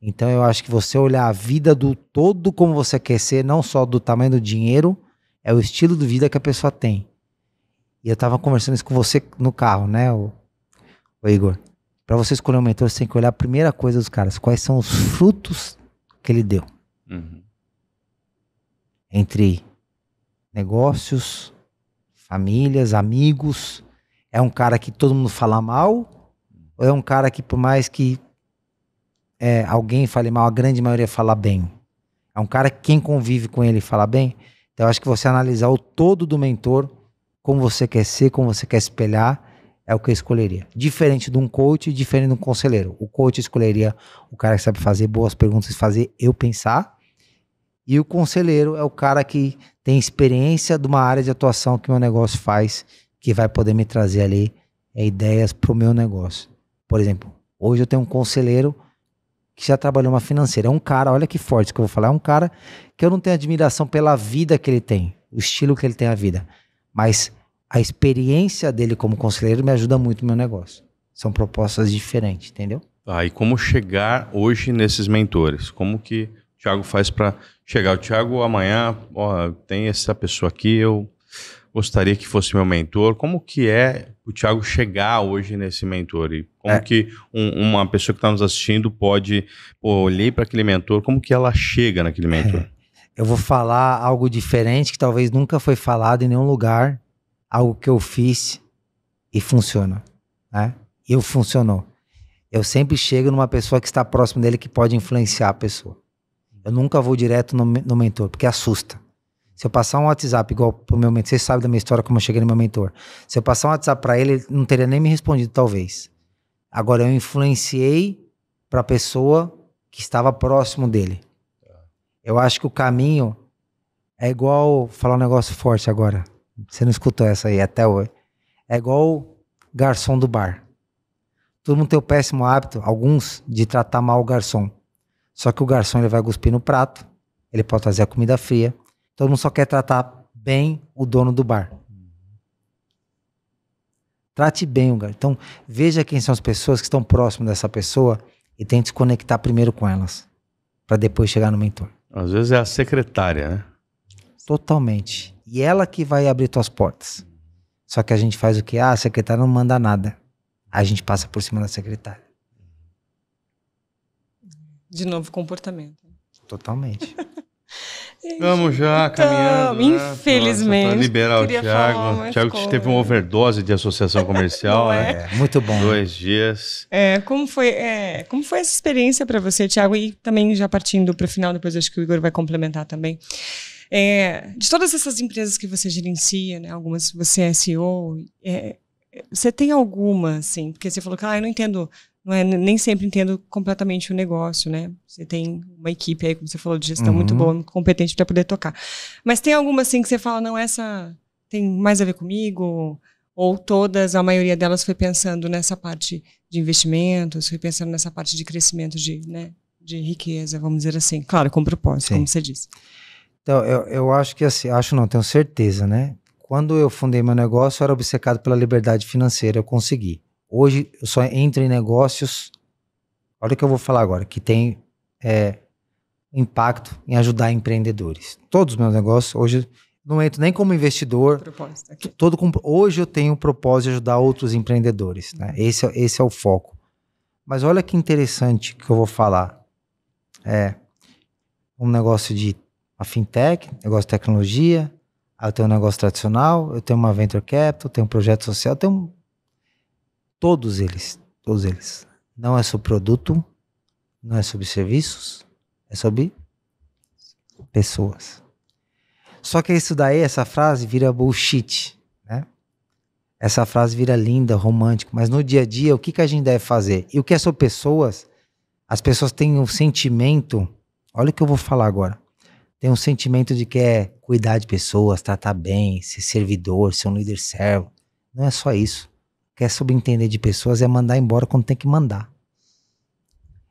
Então eu acho que você olhar a vida do todo como você quer ser, não só do tamanho do dinheiro, é o estilo de vida que a pessoa tem. E eu estava conversando isso com você no carro, né, o, o Igor? Para você escolher um mentor, você tem que olhar a primeira coisa dos caras, quais são os frutos que ele deu. Uhum. Entre negócios, famílias, amigos? É um cara que todo mundo fala mal? Ou é um cara que, por mais que é, alguém fale mal, a grande maioria fala bem? É um cara que quem convive com ele fala bem? Então, acho que você analisar o todo do mentor, como você quer ser, como você quer espelhar, é o que eu escolheria. Diferente de um coach, diferente de um conselheiro. O coach escolheria o cara que sabe fazer boas perguntas e fazer eu pensar. E o conselheiro é o cara que tem experiência de uma área de atuação que meu negócio faz, que vai poder me trazer ali é, ideias para o meu negócio. Por exemplo, hoje eu tenho um conselheiro que já trabalhou uma financeira. É um cara, olha que forte que eu vou falar, é um cara que eu não tenho admiração pela vida que ele tem, o estilo que ele tem a vida, mas a experiência dele como conselheiro me ajuda muito no meu negócio. São propostas diferentes, entendeu? Ah, e como chegar hoje nesses mentores? Como que o Thiago faz para chegar o Thiago amanhã, ó, tem essa pessoa aqui, eu gostaria que fosse meu mentor. Como que é o Thiago chegar hoje nesse mentor? E como é. que um, uma pessoa que está nos assistindo pode, pô, olhei para aquele mentor, como que ela chega naquele mentor? É. Eu vou falar algo diferente que talvez nunca foi falado em nenhum lugar, algo que eu fiz e funciona, né? E funcionou. Eu sempre chego numa pessoa que está próximo dele que pode influenciar a pessoa. Eu nunca vou direto no, no mentor, porque assusta. Se eu passar um WhatsApp igual pro meu mentor, vocês sabem da minha história como eu cheguei no meu mentor. Se eu passar um WhatsApp para ele, ele não teria nem me respondido, talvez. Agora eu influenciei para a pessoa que estava próximo dele. É. Eu acho que o caminho é igual falar um negócio forte agora. Você não escutou essa aí até hoje. É igual garçom do bar. Todo mundo tem o péssimo hábito, alguns, de tratar mal o garçom. Só que o garçom ele vai cuspir no prato, ele pode trazer a comida fria. Todo mundo só quer tratar bem o dono do bar. Trate bem o garçom. Então, veja quem são as pessoas que estão próximas dessa pessoa e tente se conectar primeiro com elas, para depois chegar no mentor. Às vezes é a secretária, né? Totalmente. E ela que vai abrir tuas portas. Só que a gente faz o que? Ah, a secretária não manda nada. A gente passa por cima da secretária de novo comportamento. Totalmente. vamos já então, caminhando. Né? Infelizmente. Nossa, liberar o Thiago. O Thiago coisa. teve uma overdose de associação comercial, né? É, muito bom. Dois dias. É, como foi, é, como foi essa experiência para você, Thiago? E também já partindo para o final, depois acho que o Igor vai complementar também. É, de todas essas empresas que você gerencia, né, algumas você é CEO, é, você tem alguma, assim, porque você falou que ah, eu não entendo não é, nem sempre entendo completamente o negócio, né? Você tem uma equipe aí, como você falou, de gestão uhum. muito boa, competente para poder tocar. Mas tem alguma assim que você fala, não, essa tem mais a ver comigo? Ou todas, a maioria delas foi pensando nessa parte de investimentos, foi pensando nessa parte de crescimento de, né, de riqueza, vamos dizer assim. Claro, com propósito, Sim. como você disse. Então, eu, eu acho que assim, acho não, tenho certeza, né? Quando eu fundei meu negócio, eu era obcecado pela liberdade financeira, eu consegui. Hoje eu só entro em negócios. Olha o que eu vou falar agora, que tem é, impacto em ajudar empreendedores. Todos os meus negócios, hoje não entro nem como investidor. Todo hoje eu tenho o propósito de ajudar outros empreendedores. Né? Esse, é, esse é o foco. Mas olha que interessante que eu vou falar. É um negócio de a fintech, negócio de tecnologia, eu tenho um negócio tradicional, eu tenho uma venture capital, eu tenho um projeto social, tenho Todos eles. Todos eles. Não é sobre produto, não é sobre serviços, é sobre pessoas. Só que isso daí, essa frase vira bullshit, né? Essa frase vira linda, romântica, mas no dia a dia, o que, que a gente deve fazer? E o que é sobre pessoas, as pessoas têm um sentimento, olha o que eu vou falar agora, tem um sentimento de que é cuidar de pessoas, tratar bem, ser servidor, ser um líder servo. Não é só isso quer subentender de pessoas é mandar embora quando tem que mandar.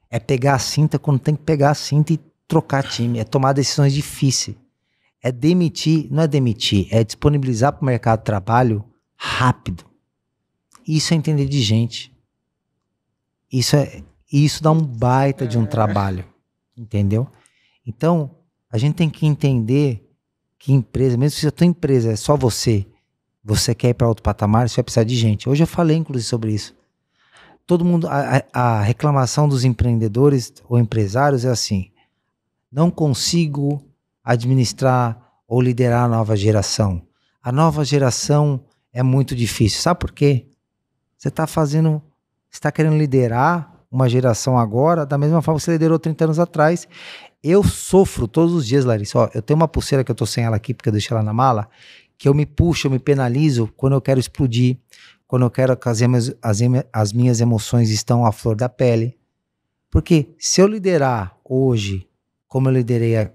É pegar a cinta quando tem que pegar a cinta e trocar time. É tomar decisões difíceis. É demitir, não é demitir, é disponibilizar para o mercado de trabalho rápido. Isso é entender de gente. Isso é isso dá um baita de um trabalho, entendeu? Então, a gente tem que entender que empresa, mesmo se a tua empresa é só você você quer ir para outro patamar, você vai precisar de gente. Hoje eu falei, inclusive, sobre isso. Todo mundo, a, a reclamação dos empreendedores ou empresários é assim: não consigo administrar ou liderar a nova geração. A nova geração é muito difícil. Sabe por quê? Você está fazendo, está querendo liderar uma geração agora, da mesma forma que você liderou 30 anos atrás. Eu sofro todos os dias, Larissa. Ó, eu tenho uma pulseira que eu estou sem ela aqui, porque eu deixei ela na mala, que eu me puxo, eu me penalizo quando eu quero explodir, quando eu quero que as, as, as minhas emoções estão à flor da pele. Porque se eu liderar hoje, como eu liderei há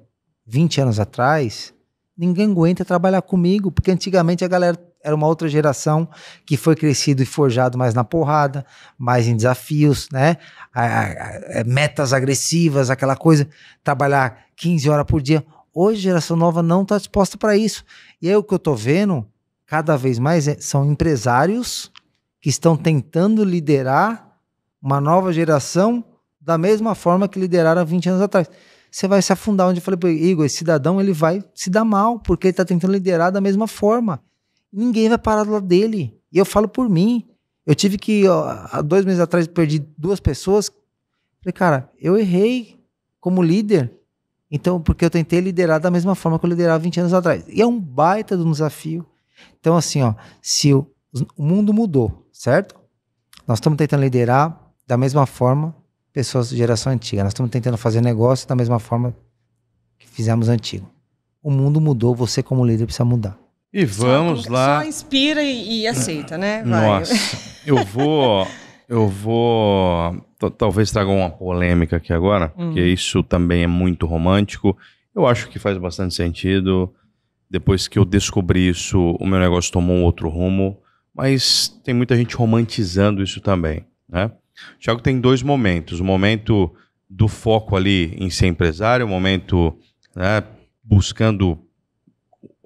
20 anos atrás, ninguém aguenta trabalhar comigo, porque antigamente a galera era uma outra geração que foi crescido e forjado mais na porrada, mais em desafios, né? É, metas agressivas, aquela coisa, trabalhar 15 horas por dia. Hoje, a geração nova não está disposta para isso. E aí o que eu tô vendo cada vez mais é, são empresários que estão tentando liderar uma nova geração da mesma forma que lideraram 20 anos atrás. Você vai se afundar onde eu falei Igor, esse cidadão ele vai se dar mal porque ele está tentando liderar da mesma forma. Ninguém vai parar do lado dele. E eu falo por mim. Eu tive que ó, há dois meses atrás perdi duas pessoas. Falei, cara, eu errei como líder. Então, porque eu tentei liderar da mesma forma que eu liderava 20 anos atrás. E é um baita do desafio. Então, assim, ó, se o, o mundo mudou, certo? Nós estamos tentando liderar da mesma forma pessoas de geração antiga. Nós estamos tentando fazer negócio da mesma forma que fizemos antigo. O mundo mudou, você como líder precisa mudar. E vamos só, lá. Só inspira e, e aceita, né? Vai. Nossa, eu vou, eu vou talvez traga uma polêmica aqui agora, hum. porque isso também é muito romântico. Eu acho que faz bastante sentido. Depois que eu descobri isso, o meu negócio tomou um outro rumo. Mas tem muita gente romantizando isso também, né? O Thiago tem dois momentos. O momento do foco ali em ser empresário, o momento né, buscando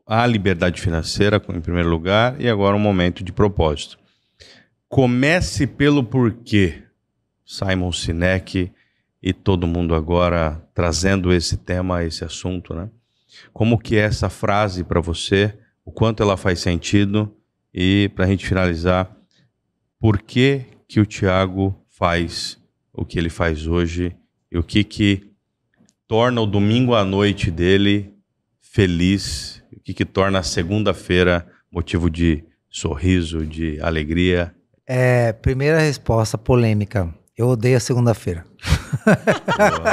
a liberdade financeira em primeiro lugar e agora um momento de propósito. Comece pelo porquê. Simon Sinek e todo mundo agora trazendo esse tema, esse assunto, né? Como que é essa frase para você? O quanto ela faz sentido? E para a gente finalizar, por que que o Tiago faz o que ele faz hoje e o que que torna o domingo à noite dele feliz? O que que torna a segunda-feira motivo de sorriso, de alegria? É, primeira resposta polêmica. Eu odeio a segunda-feira.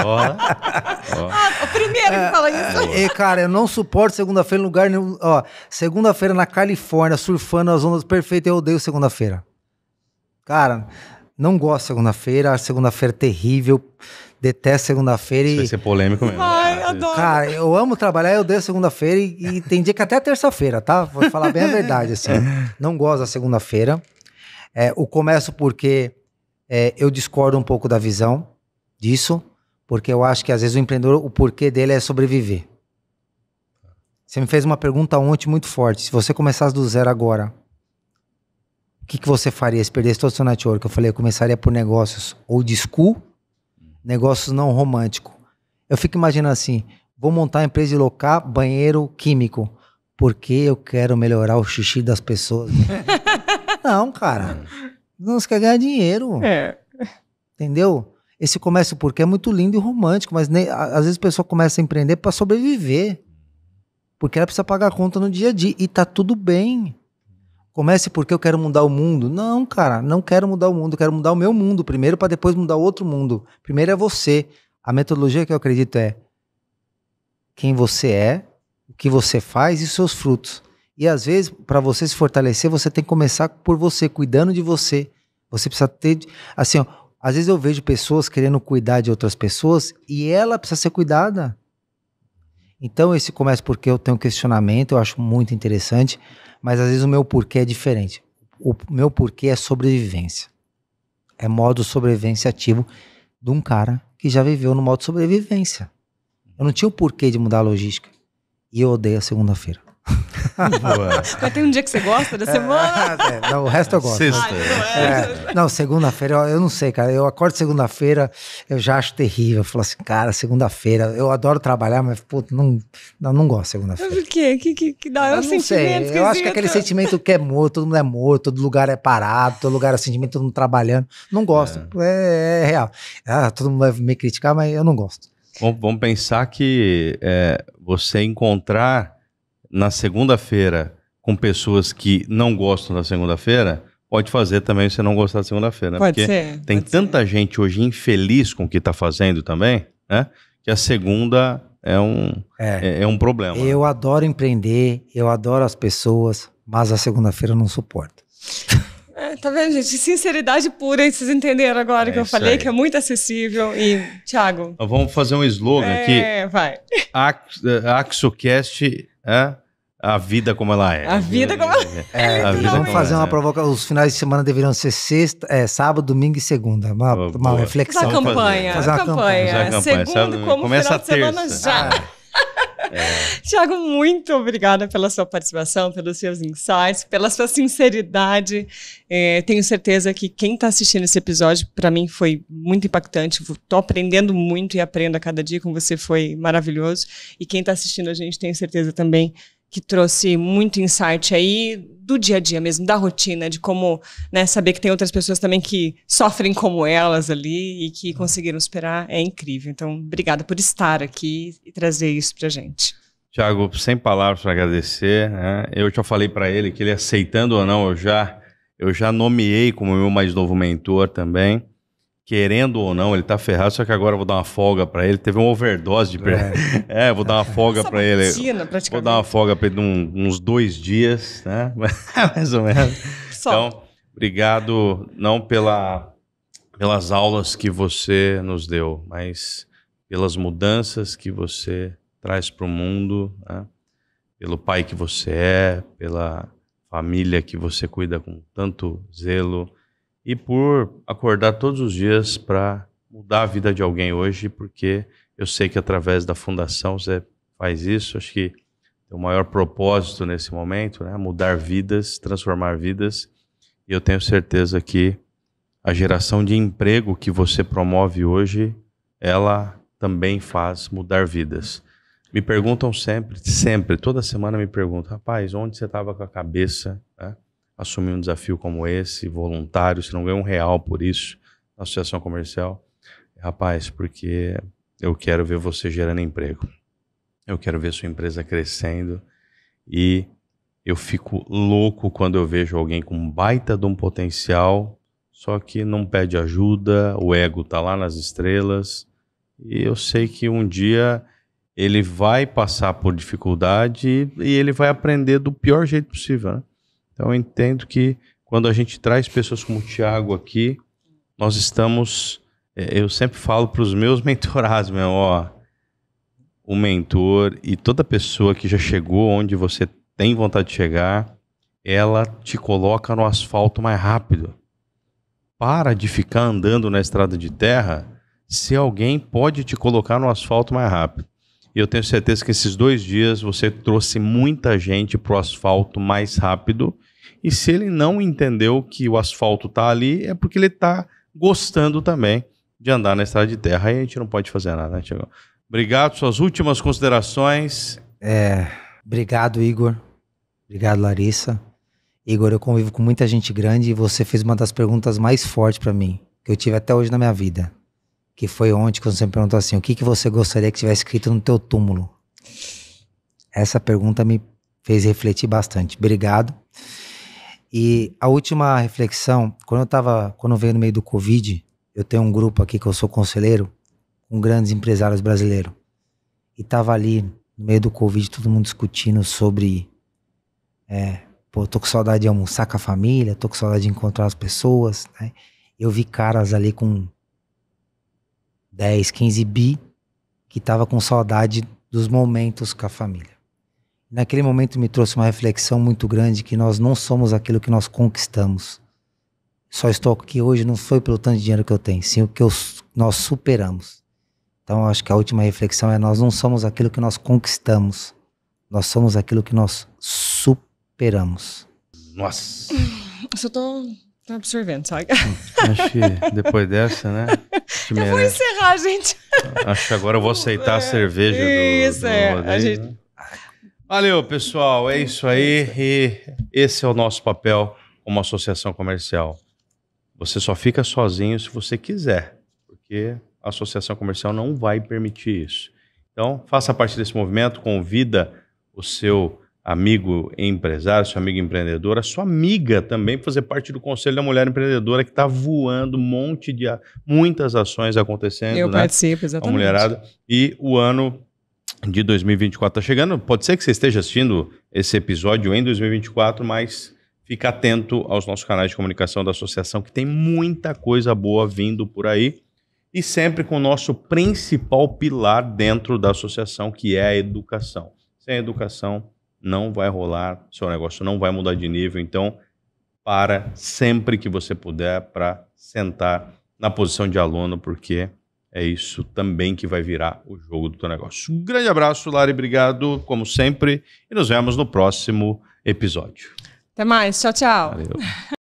oh, o primeiro que fala isso. E é, é, cara, eu não suporto segunda-feira em lugar nenhum. Ó, segunda-feira na Califórnia, surfando as ondas perfeitas, eu odeio segunda-feira. Cara, não gosto de segunda-feira. Segunda-feira é terrível. Detesto segunda-feira. E... Vai ser polêmico mesmo. Ai, adoro. Cara, eu amo trabalhar, eu odeio segunda-feira. E, e tem dia que até terça-feira, tá? Vou falar bem a verdade, assim. Não gosto da segunda-feira. É, o começo porque é, eu discordo um pouco da visão disso, porque eu acho que às vezes o empreendedor, o porquê dele é sobreviver. Você me fez uma pergunta ontem muito forte. Se você começasse do zero agora, o que, que você faria se perdesse todo o seu network? Eu falei, eu começaria por negócios ou de negócios não romântico. Eu fico imaginando assim, vou montar uma empresa de locar banheiro químico, porque eu quero melhorar o xixi das pessoas. não, cara. Nós quer ganhar dinheiro. É. Entendeu? Esse comércio porque é muito lindo e romântico, mas nem, às vezes a pessoa começa a empreender para sobreviver. Porque ela precisa pagar a conta no dia a dia. E tá tudo bem. Comece porque eu quero mudar o mundo. Não, cara, não quero mudar o mundo. Quero mudar o meu mundo primeiro para depois mudar o outro mundo. Primeiro é você. A metodologia que eu acredito é quem você é, o que você faz e seus frutos. E às vezes, para você se fortalecer, você tem que começar por você, cuidando de você. Você precisa ter. Assim, ó, às vezes eu vejo pessoas querendo cuidar de outras pessoas e ela precisa ser cuidada. Então, esse começa porque eu tenho questionamento, eu acho muito interessante, mas às vezes o meu porquê é diferente. O meu porquê é sobrevivência. É modo sobrevivência ativo de um cara que já viveu no modo sobrevivência. Eu não tinha o porquê de mudar a logística. E eu odeio a segunda-feira. Mas tem um dia que você gosta da é, semana? É, é, não, o resto eu gosto. Sexta. Ah, então é. é, não, segunda-feira, eu, eu, não sei, cara. Eu acordo segunda-feira, eu já acho terrível. Eu falo assim, cara, segunda-feira, eu adoro trabalhar, mas, puta não, não, não gosto segunda-feira. Por quê? Que, que, que É um sentimento sei. Eu acho que aquele sentimento que é morto, todo mundo é morto, todo lugar é parado, todo lugar é sentimento, todo mundo trabalhando. Não gosto, é, é real. Ah, todo mundo vai me criticar, mas eu não gosto. Vamos, vamos pensar que você encontrar na segunda-feira com pessoas que não gostam da segunda-feira, pode fazer também você não gostar da segunda-feira. Né? Pode Porque ser. Tem pode tanta ser. gente hoje infeliz com o que está fazendo também, né? Que a segunda é um, é. é, é um problema. Né? Eu adoro empreender, eu adoro as pessoas, mas a segunda-feira eu não suporto. É, tá vendo, gente? Sinceridade pura, e vocês entenderam agora é que eu falei, aí. que é muito acessível. E, Thiago. Vamos fazer um slogan é, aqui. É, vai. Eh, AxoCast é A vida como ela é. A vida como ela é. é então vamos fazer uma é. provocação. Os finais de semana deveriam ser sexta, é, sábado, domingo e segunda. Uma, uma reflexão. Fazer uma campanha. Fazer uma campanha. campanha. Segunda, como Começa final de semana já. Ah. É. Tiago, muito obrigada pela sua participação, pelos seus insights, pela sua sinceridade. É, tenho certeza que quem está assistindo esse episódio, para mim, foi muito impactante. Estou aprendendo muito e aprendo a cada dia com você, foi maravilhoso. E quem está assistindo a gente, tenho certeza também que trouxe muito insight aí do dia a dia mesmo, da rotina, de como né, saber que tem outras pessoas também que sofrem como elas ali e que conseguiram superar é incrível. Então, obrigada por estar aqui e trazer isso pra gente. Tiago, sem palavras para agradecer. Né? Eu já falei para ele que ele aceitando ou não, eu já eu já nomeei como meu mais novo mentor também querendo ou não, ele tá ferrado, só que agora eu vou dar uma folga para ele. Teve uma overdose de. É, é vou dar uma folga para ele. Vou dar uma folga para ele um, uns dois dias, né? Mais ou menos. Só. Então, obrigado não pela, pelas aulas que você nos deu, mas pelas mudanças que você traz para o mundo, né? pelo pai que você é, pela família que você cuida com tanto zelo e por acordar todos os dias para mudar a vida de alguém hoje, porque eu sei que através da fundação você faz isso. Acho que o maior propósito nesse momento, né? Mudar vidas, transformar vidas. E eu tenho certeza que a geração de emprego que você promove hoje, ela também faz mudar vidas. Me perguntam sempre, sempre, toda semana me perguntam, rapaz, onde você estava com a cabeça? Né? assumir um desafio como esse, voluntário, você não ganha um real por isso na associação comercial, rapaz, porque eu quero ver você gerando emprego. Eu quero ver sua empresa crescendo e eu fico louco quando eu vejo alguém com baita de um potencial, só que não pede ajuda, o ego tá lá nas estrelas, e eu sei que um dia ele vai passar por dificuldade e ele vai aprender do pior jeito possível, né? Então eu entendo que quando a gente traz pessoas como o Tiago aqui, nós estamos. É, eu sempre falo para os meus mentorados, meu, ó, o mentor e toda pessoa que já chegou onde você tem vontade de chegar, ela te coloca no asfalto mais rápido. Para de ficar andando na estrada de terra se alguém pode te colocar no asfalto mais rápido. E eu tenho certeza que esses dois dias você trouxe muita gente para o asfalto mais rápido e se ele não entendeu que o asfalto está ali, é porque ele está gostando também de andar na estrada de terra. Aí a gente não pode fazer nada, né, Tiago? Obrigado. Suas últimas considerações. É, obrigado, Igor. Obrigado, Larissa. Igor, eu convivo com muita gente grande e você fez uma das perguntas mais fortes para mim, que eu tive até hoje na minha vida. Que foi ontem, quando você me perguntou assim: o que, que você gostaria que tivesse escrito no teu túmulo? Essa pergunta me fez refletir bastante. Obrigado. E a última reflexão, quando eu tava, quando eu veio no meio do Covid, eu tenho um grupo aqui que eu sou conselheiro, com grandes empresários brasileiros. E tava ali, no meio do Covid, todo mundo discutindo sobre. É, pô, tô com saudade de almoçar com a família, tô com saudade de encontrar as pessoas, né? Eu vi caras ali com 10, 15 bi que tava com saudade dos momentos com a família. Naquele momento me trouxe uma reflexão muito grande que nós não somos aquilo que nós conquistamos. Só estou aqui hoje não foi pelo tanto de dinheiro que eu tenho, sim o que eu, nós superamos. Então acho que a última reflexão é nós não somos aquilo que nós conquistamos. Nós somos aquilo que nós superamos. Nossa. Eu só tô absorvendo, sabe? Hum, acho que depois dessa, né? Eu vou encerrar, gente. Acho que agora eu vou aceitar a cerveja Isso, do, do é. a gente... Valeu, pessoal. É isso aí. E esse é o nosso papel como associação comercial. Você só fica sozinho se você quiser, porque a associação comercial não vai permitir isso. Então, faça parte desse movimento, convida o seu amigo empresário, seu amigo empreendedor, a sua amiga também fazer parte do Conselho da Mulher Empreendedora que está voando um monte de muitas ações acontecendo. Eu né? participo, exatamente. A mulherada e o ano de 2024 está chegando. Pode ser que você esteja assistindo esse episódio em 2024, mas fica atento aos nossos canais de comunicação da associação, que tem muita coisa boa vindo por aí. E sempre com o nosso principal pilar dentro da associação, que é a educação. Sem educação, não vai rolar, seu negócio não vai mudar de nível. Então, para sempre que você puder para sentar na posição de aluno, porque é isso também que vai virar o jogo do teu negócio. Um grande abraço, Lari, obrigado, como sempre, e nos vemos no próximo episódio. Até mais, tchau, tchau. Valeu.